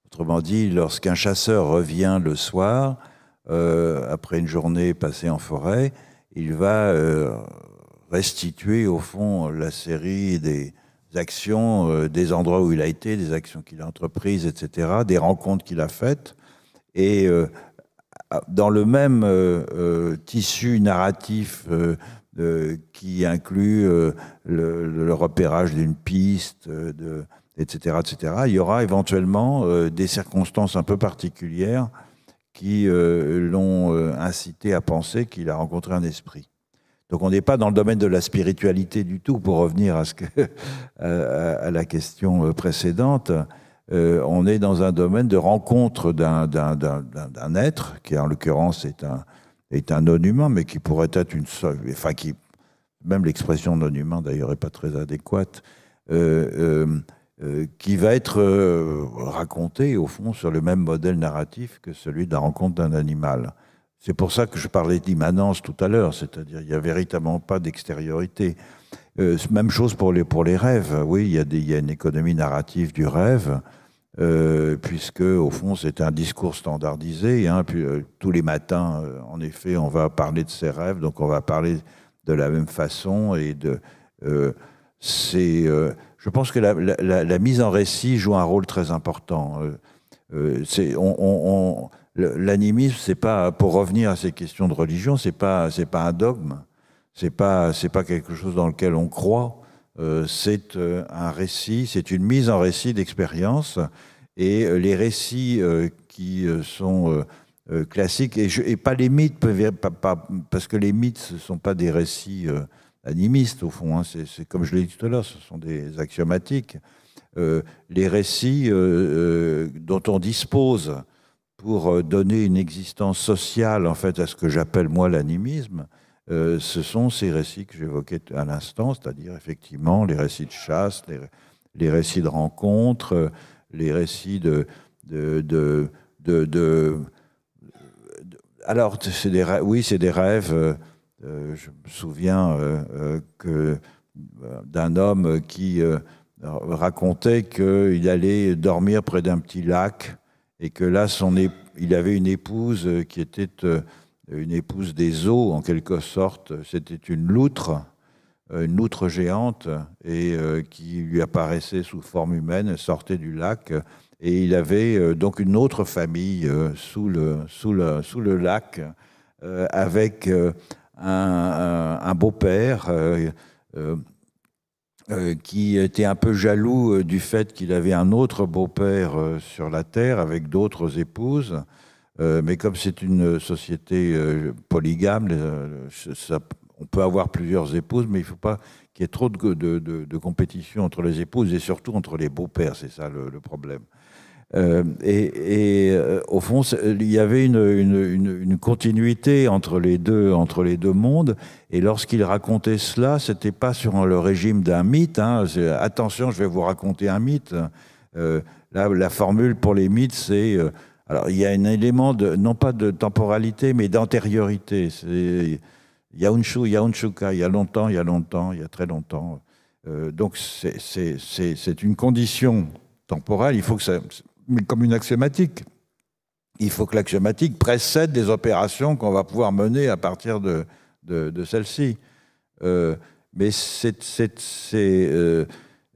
Autrement dit, lorsqu'un chasseur revient le soir, après une journée passée en forêt, il va restituer au fond la série des, actions, euh, des endroits où il a été, des actions qu'il a entreprises, etc., des rencontres qu'il a faites. Et euh, dans le même euh, tissu narratif qui inclut le, repérage d'une piste, etc., etc., il y aura éventuellement des circonstances un peu particulières qui l'ont incité à penser qu'il a rencontré un esprit. Donc on n'est pas dans le domaine de la spiritualité du tout, pour revenir à, ce que, la question euh, précédente. Euh, on est dans un domaine de rencontre d'un être, qui en l'occurrence est un, non-humain, mais qui pourrait être une seule, enfin qui, même l'expression non-humain d'ailleurs n'est pas très adéquate, euh, qui va être racontée au fond sur le même modèle narratif que celui de la rencontre d'un animal. C'est pour ça que je parlais d'immanence tout à l'heure, c'est-à-dire il n'y a véritablement pas d'extériorité. Euh, même chose pour les, pour les rêves. Oui, il y, a une économie narrative du rêve, euh, puisque au fond c'est un discours standardisé. Hein. Euh, tous les matins, en effet, on va parler de ses rêves, donc on va parler de la même façon. Et de, c'est, je pense que la, mise en récit joue un rôle très important. on l'animisme, c'est pas pour revenir à ces questions de religion, c'est pas c'est pas un dogme, c'est pas c'est pas quelque chose dans lequel on croit. Euh, c'est euh, un récit, c'est une mise en récit d'expérience et euh, les récits qui sont classiques et, pas les mythes parce que les mythes ce sont pas des récits animistes au fond. Hein. c'est comme je l'ai dit tout à l'heure, ce sont des axiomatiques. les récits dont on dispose pour euh, donner une existence sociale en fait à ce que j'appelle moi l'animisme, euh, ce sont ces récits que j'évoquais à l'instant, c'est-à-dire effectivement les récits de chasse, les, récits de rencontres, euh, les récits de, alors oui c'est des rêves. je me souviens que d'un homme qui racontait qu'il allait dormir près d'un petit lac et que là, il avait une épouse euh, qui était euh, une épouse des eaux, en quelque sorte. C'était une loutre, euh, une loutre géante, et qui lui apparaissait sous forme humaine, sortait du lac. Et il avait donc une autre famille sous, le, sous, sous le lac, avec un, beau-père. Euh, qui était un peu jaloux euh, du fait qu'il avait un autre beau-père euh, sur la Terre avec d'autres épouses. mais comme c'est une société polygame, on peut avoir plusieurs épouses, mais il ne faut pas qu'il y ait trop de, compétition entre les épouses et surtout entre les beaux-pères. C'est ça le problème. Euh, et, euh, au fond, il y avait une, continuité entre les deux, entre les deux mondes. Et lorsqu'il racontait cela, c'était pas sur le régime d'un mythe. Hein. attention, je vais vous raconter un mythe. Euh, là, la formule pour les mythes, c'est alors il y a un élément de non pas de temporalité, mais d'antériorité. yaunshu yaunshuka il y a longtemps, il y a longtemps, il y a très longtemps. donc c'est une condition temporelle. Il faut que ça, comme une axiomatique. Il faut que l'axiomatique précède des opérations qu'on va pouvoir mener à partir de, de, celle-ci. Euh, mais c'est, euh,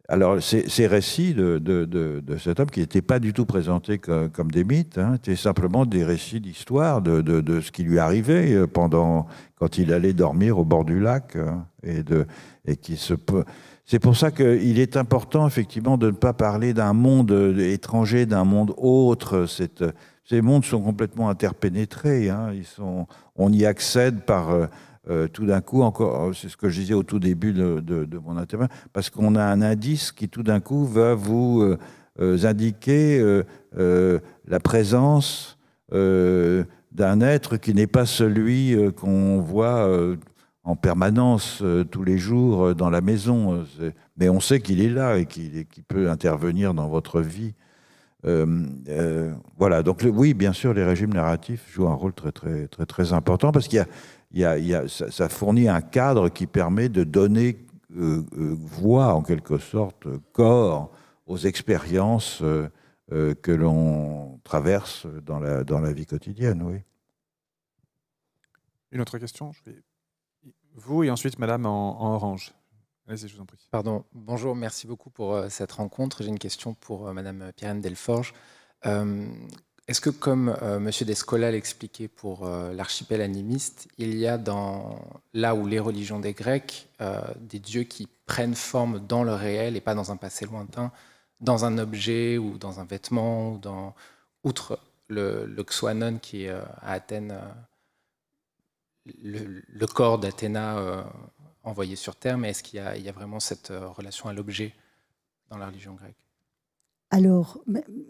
alors ces, récits de, cet homme qui n'étaient pas du tout présentés comme, des mythes, hein, étaient simplement des récits d'histoire de, ce qui lui arrivait euh, pendant quand il allait dormir au bord du lac hein, et de et qui se peut c'est pour ça qu'il est important, effectivement, de ne pas parler d'un monde euh, étranger, d'un monde autre. Euh, ces mondes sont complètement interpénétrés. Hein. Ils sont, on y accède par euh, tout d'un coup, encore, c'est ce que je disais au tout début de, mon intervention, parce qu'on a un indice qui tout d'un coup va vous indiquer la présence d'un être qui n'est pas celui qu'on voit en permanence euh, tous les jours euh, dans la maison. Euh, mais on sait qu'il est là et qu'il peut intervenir dans votre vie. voilà, donc oui, bien sûr, les régimes narratifs jouent un rôle très, très, très, très important parce qu'il y ça, ça, fournit un cadre qui permet de donner voix, en quelque sorte, corps aux expériences que l'on traverse dans la, dans la vie quotidienne, oui. Une autre question je vais... Vous et ensuite Madame en, orange. Allez-y, je vous en prie. Pardon. Bonjour, merci beaucoup pour euh, cette rencontre. J'ai une question pour euh, Madame Pierre Delforge. Euh, est-ce que, comme Monsieur Descola l'expliquait pour l'archipel animiste, il y a dans là où les religions des Grecs des dieux qui prennent forme dans le réel et pas dans un passé lointain, dans un objet ou dans un vêtement ou dans outre le, le qui est à Athènes le, corps d'Athéna euh, envoyé sur Terre, mais est-ce qu'il y, a vraiment cette euh, relation à l'objet dans la religion grecque alors,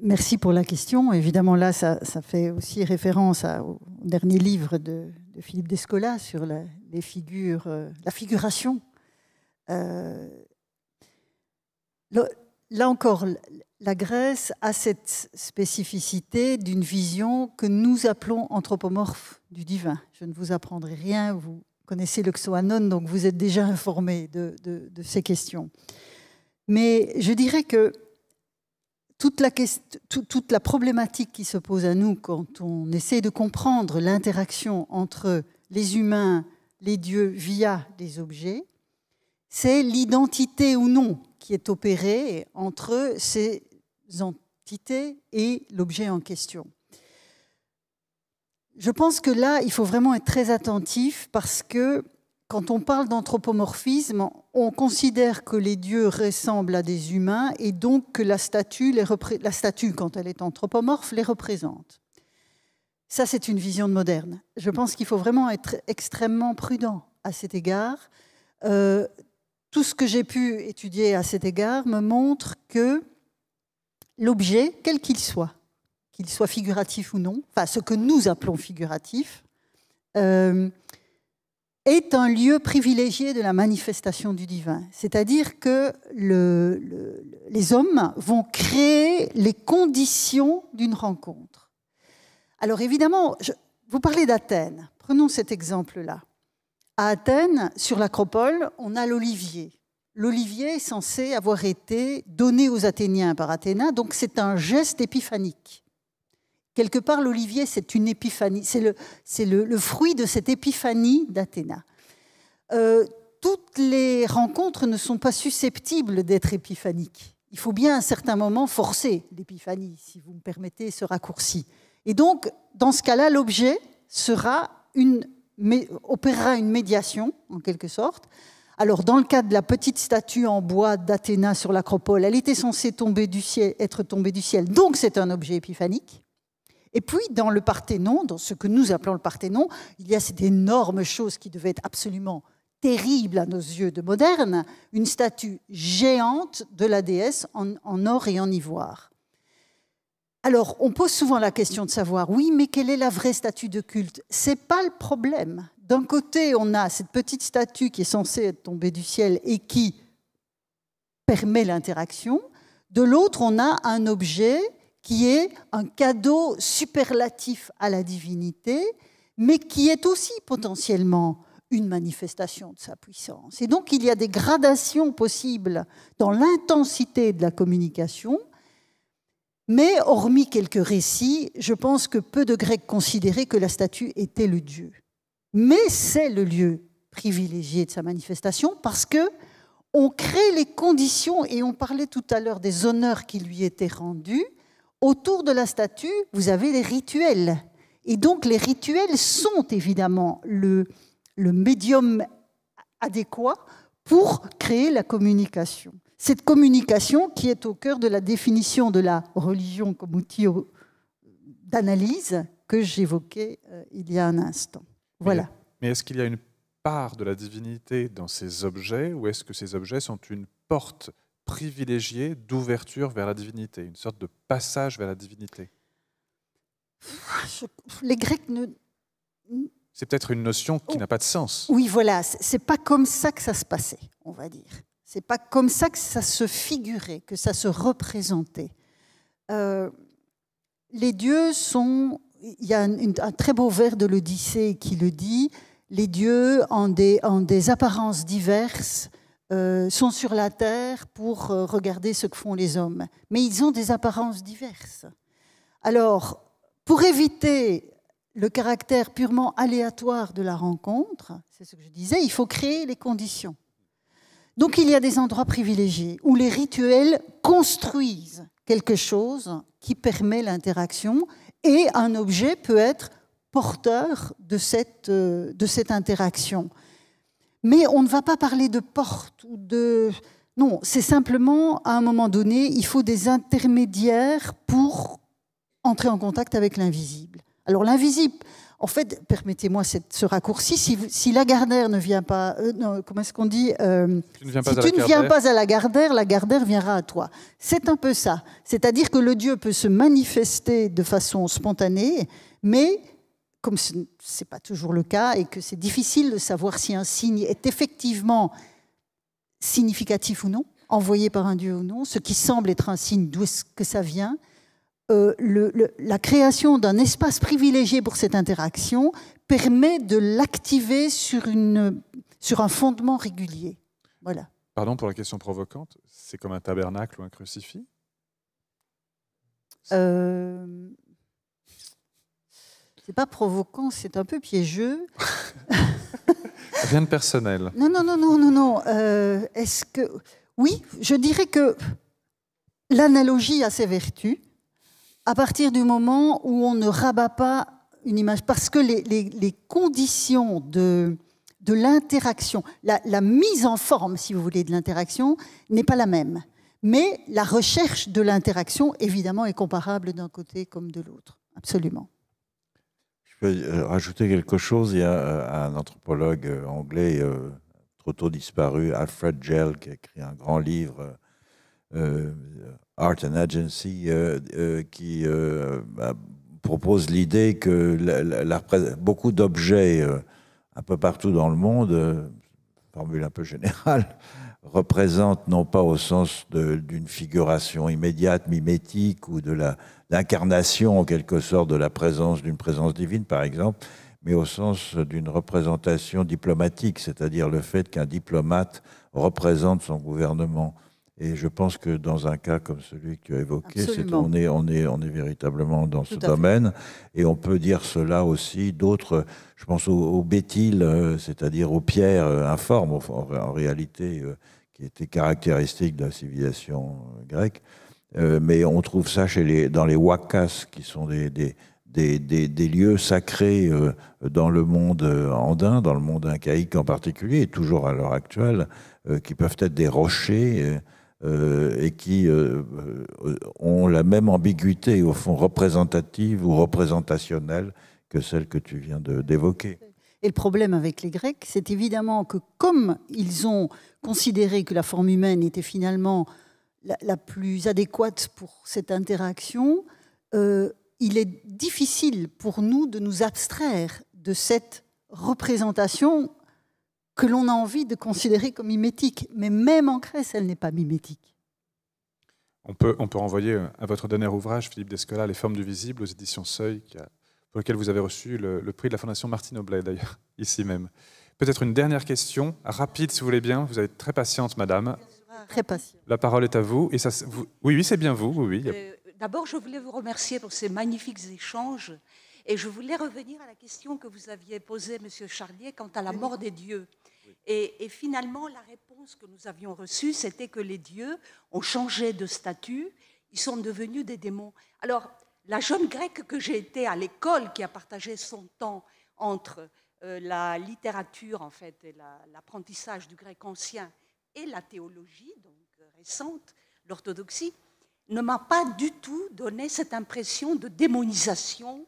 merci pour la question. Évidemment, là, ça, fait aussi référence au dernier livre de, Philippe Descola sur la, les figures, euh, la figuration. là, encore, la Grèce a cette spécificité d'une vision que nous appelons anthropomorphe du divin. Je ne vous apprendrai rien, vous connaissez le Xoanon, donc vous êtes déjà informé de, ces questions. Mais je dirais que toute la, toute la problématique qui se pose à nous quand on essaie de comprendre l'interaction entre les humains, les dieux via des objets, c'est l'identité ou non qui est opérée entre ces entités et l'objet en question. Je pense que là, il faut vraiment être très attentif parce que quand on parle d'anthropomorphisme, on considère que les dieux ressemblent à des humains et donc que la statue, la statue quand elle est anthropomorphe, les représente. Ça, c'est une vision moderne. Je pense qu'il faut vraiment être extrêmement prudent à cet égard. Euh, tout ce que j'ai pu étudier à cet égard me montre que l'objet, quel qu'il soit, qu'il soit figuratif ou non, enfin ce que nous appelons figuratif, euh, est un lieu privilégié de la manifestation du divin. C'est-à-dire que les hommes vont créer les conditions d'une rencontre. Alors évidemment, vous parlez d'Athènes. Prenons cet exemple-là. À Athènes, sur l'acropole, on a l'olivier l'olivier est censé avoir été donné aux Athéniens par Athéna, donc c'est un geste épiphanique. Quelque part, l'olivier, c'est une épiphanie, c'est le, fruit de cette épiphanie d'Athéna. Euh, toutes les rencontres ne sont pas susceptibles d'être épiphaniques. Il faut bien à un certain moment forcer l'épiphanie, si vous me permettez ce raccourci. Et donc, dans ce cas-là, l'objet sera opérera une médiation, en quelque sorte, alors, dans le cas de la petite statue en bois d'Athéna sur l'Acropole, elle était censée tomber du ciel, être tombée du ciel, donc c'est un objet épiphanique. Et puis, dans le Parthénon, dans ce que nous appelons le Parthénon, il y a cette énorme chose qui devait être absolument terrible à nos yeux de modernes, une statue géante de la déesse en or et en ivoire. Alors, on pose souvent la question de savoir, oui, mais quelle est la vraie statue de culte C'est pas le problème. D'un côté, on a cette petite statue qui est censée tomber du ciel et qui permet l'interaction. De l'autre, on a un objet qui est un cadeau superlatif à la divinité, mais qui est aussi potentiellement une manifestation de sa puissance. Et donc, il y a des gradations possibles dans l'intensité de la communication mais hormis quelques récits, je pense que peu de Grecs considéraient que la statue était le dieu. Mais c'est le lieu privilégié de sa manifestation parce que on crée les conditions et on parlait tout à l'heure des honneurs qui lui étaient rendus. Autour de la statue, vous avez les rituels. Et donc les rituels sont évidemment le médium adéquat pour créer la communication cette communication qui est au cœur de la définition de la religion comme outil d'analyse que j'évoquais euh, il y a un instant. Voilà. Mais, est-ce qu'il y a une part de la divinité dans ces objets ou est-ce que ces objets sont une porte privilégiée d'ouverture vers la divinité, une sorte de passage vers la divinité Les Grecs ne... C'est peut-être une notion qui oh. n'a pas de sens. Oui, voilà, c'est pas comme ça que ça se passait, on va dire. C'est pas comme ça que ça se figurait, que ça se représentait. Euh, les dieux sont. Il y a un, très beau vers de l'Odyssée qui le dit. Les dieux, en des, apparences diverses, euh, sont sur la terre pour euh, regarder ce que font les hommes. Mais ils ont des apparences diverses. Alors, pour éviter le caractère purement aléatoire de la rencontre, c'est ce que je disais, il faut créer les conditions. Donc il y a des endroits privilégiés où les rituels construisent quelque chose qui permet l'interaction et un objet peut être porteur euh, de cette, interaction. Mais on ne va pas parler de porte ou de... Non, c'est simplement, à un moment donné, il faut des intermédiaires pour entrer en contact avec l'invisible. Alors l'invisible, en fait, permettez-moi ce raccourci, si, la Gardère ne vient pas, euh, comment est-ce qu'on dit Si euh, tu ne viens pas à la Gardère, la Gardère viendra à toi. C'est un peu ça. C'est-à-dire que le Dieu peut se manifester de façon spontanée, mais comme ce n'est pas toujours le cas et que c'est difficile de savoir si un signe est effectivement significatif ou non, envoyé par un Dieu ou non, ce qui semble être un signe, d'où est-ce que ça vient euh, la création d'un espace privilégié pour cette interaction permet de l'activer sur, un fondement régulier. Voilà. Pardon pour la question provocante, c'est comme un tabernacle ou un crucifix euh, C'est pas provocant, c'est un peu piégeux. Rien de personnel. Non, non, non, non, non, euh, Est-ce que. Oui, je dirais que l'analogie a ses vertus à partir du moment où on ne rabat pas une image, parce que les, conditions de, de l'interaction, la, mise en forme, si vous voulez, de l'interaction n'est pas la même. Mais la recherche de l'interaction, évidemment, est comparable d'un côté comme de l'autre. Absolument. Je peux euh, rajouter quelque chose. Il y a euh, un anthropologue euh, anglais trop tôt disparu, Alfred Gell, qui a écrit un grand livre Art and Agency euh, euh, qui euh, bah, propose l'idée que la, beaucoup d'objets un peu partout dans le monde, formule un peu générale, représentent non pas au sens d'une figuration immédiate, mimétique ou de l'incarnation en quelque sorte de la présence d'une présence divine par exemple, mais au sens d'une représentation diplomatique, c'est-à-dire le fait qu'un diplomate représente son gouvernement. Et je pense que dans un cas comme celui que tu as évoqué, on, est, on, est, véritablement dans ce domaine. Et on peut dire cela aussi d'autres, je pense aux, bétiles, euh, c'est-à-dire aux pierres euh, informes, en, réalité, euh, qui étaient caractéristiques de la civilisation grecque. mais on trouve ça chez les, dans les wakas, qui sont des, des, lieux sacrés dans le monde andin, dans le monde incaïque en particulier, et toujours à l'heure actuelle, qui peuvent être des rochers euh, et qui euh, euh, ont la même ambiguïté, au fond, représentative ou représentationnelle que celle que tu viens d'évoquer. Et le problème avec les Grecs, c'est évidemment que comme ils ont considéré que la forme humaine était finalement la, plus adéquate pour cette interaction, il est difficile pour nous de nous abstraire de cette représentation que l'on a envie de considérer comme mimétique. Mais même en Grèce, elle n'est pas mimétique. On peut, on peut renvoyer euh, à votre dernier ouvrage, Philippe Descola, Les formes du visible, aux éditions Seuil, pour lequel vous avez reçu le, prix de la Fondation Martine Oblet, d'ailleurs, ici même. Peut-être une dernière question, rapide si vous voulez bien. Vous êtes très patiente, madame. Très patiente. La parole est à vous. Et ça, Oui, oui, c'est bien vous. Oui, euh, D'abord, je voulais vous remercier pour ces magnifiques échanges. Et je voulais revenir à la question que vous aviez posée, Monsieur Charlier, quant à la mort des dieux. Et, finalement, la réponse que nous avions reçue, c'était que les dieux ont changé de statut, ils sont devenus des démons. Alors, la jeune grecque que j'ai été à l'école, qui a partagé son temps entre euh, la littérature, en fait, et l'apprentissage du grec ancien et la théologie, donc euh, récente, l'orthodoxie, ne m'a pas du tout donné cette impression de démonisation,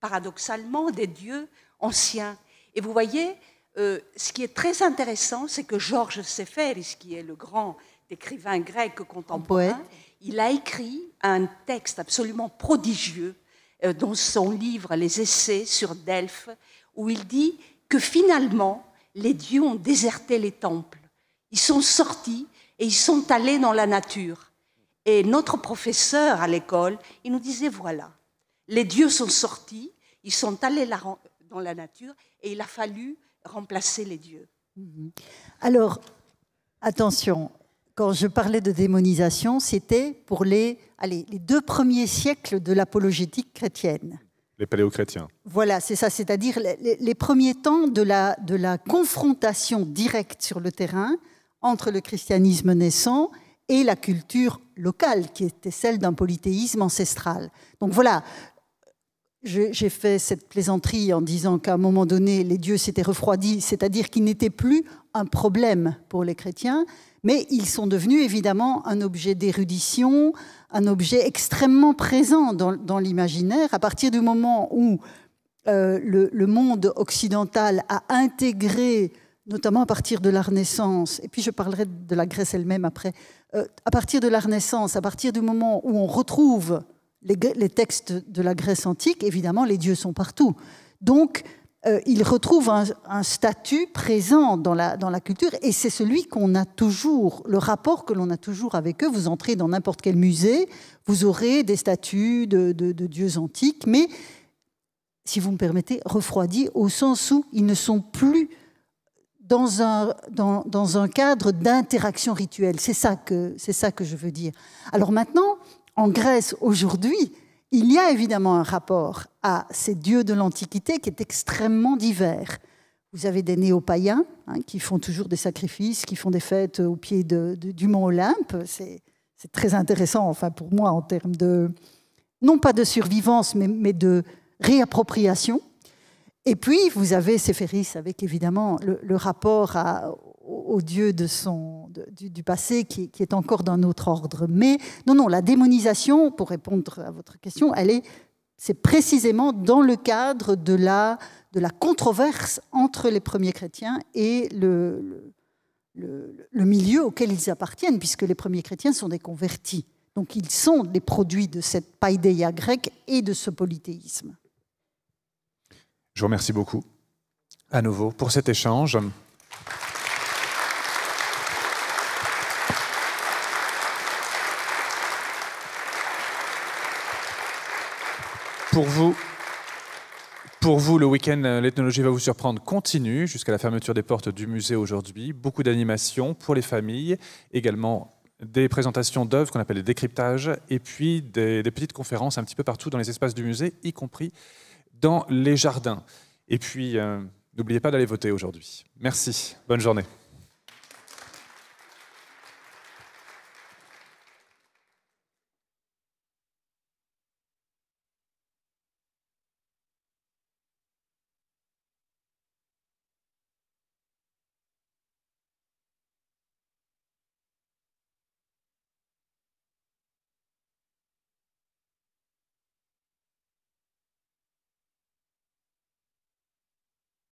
paradoxalement, des dieux anciens. Et vous voyez, euh, ce qui est très intéressant, c'est que Georges Seferis, qui est le grand écrivain grec contemporain, il a écrit un texte absolument prodigieux euh, dans son livre Les Essais sur Delphes, où il dit que finalement, les dieux ont déserté les temples. Ils sont sortis et ils sont allés dans la nature. Et notre professeur à l'école, il nous disait, voilà, les dieux sont sortis, ils sont allés dans la nature et il a fallu remplacer les dieux. Mhm. Alors, attention, quand je parlais de démonisation, c'était pour les, allez, les deux premiers siècles de l'apologétique chrétienne. Les paléochrétiens. Voilà, c'est ça, c'est-à-dire les, premiers temps de la, de la confrontation directe sur le terrain entre le christianisme naissant et la culture locale, qui était celle d'un polythéisme ancestral. Donc voilà, j'ai fait cette plaisanterie en disant qu'à un moment donné, les dieux s'étaient refroidis, c'est-à-dire qu'ils n'étaient plus un problème pour les chrétiens, mais ils sont devenus évidemment un objet d'érudition, un objet extrêmement présent dans, l'imaginaire. À partir du moment où euh, le, monde occidental a intégré, notamment à partir de la Renaissance, et puis je parlerai de la Grèce elle-même après, euh, à partir de la Renaissance, à partir du moment où on retrouve les, textes de la Grèce antique, évidemment, les dieux sont partout. Donc, euh, ils retrouvent un, statut présent dans la, dans la culture et c'est celui qu'on a toujours, le rapport que l'on a toujours avec eux. Vous entrez dans n'importe quel musée, vous aurez des statues de, dieux antiques, mais, si vous me permettez, refroidis au sens où ils ne sont plus dans un, dans, un cadre d'interaction rituelle. C'est ça, ça que je veux dire. Alors maintenant, en Grèce aujourd'hui, il y a évidemment un rapport à ces dieux de l'Antiquité qui est extrêmement divers. Vous avez des néo-païens hein, qui font toujours des sacrifices, qui font des fêtes au pied du mont Olympe. C'est très intéressant, enfin pour moi, en termes de, non pas de survivance, mais, de réappropriation. Et puis, vous avez Séphéris avec évidemment le, rapport à, au dieu de son, du, passé qui, est encore d'un autre ordre. Mais non, non, la démonisation, pour répondre à votre question, elle est c'est précisément dans le cadre de la, de la controverse entre les premiers chrétiens et le, le, le, milieu auquel ils appartiennent, puisque les premiers chrétiens sont des convertis. Donc ils sont les produits de cette païdéia grecque et de ce polythéisme. Je vous remercie beaucoup à nouveau pour cet échange. Pour vous, pour vous, le week-end, euh, l'ethnologie va vous surprendre continue jusqu'à la fermeture des portes du musée aujourd'hui. Beaucoup d'animations pour les familles, également des présentations d'œuvres qu'on appelle des décryptages, et puis des, petites conférences un petit peu partout dans les espaces du musée, y compris dans les jardins. Et puis, euh, n'oubliez pas d'aller voter aujourd'hui. Merci, bonne journée.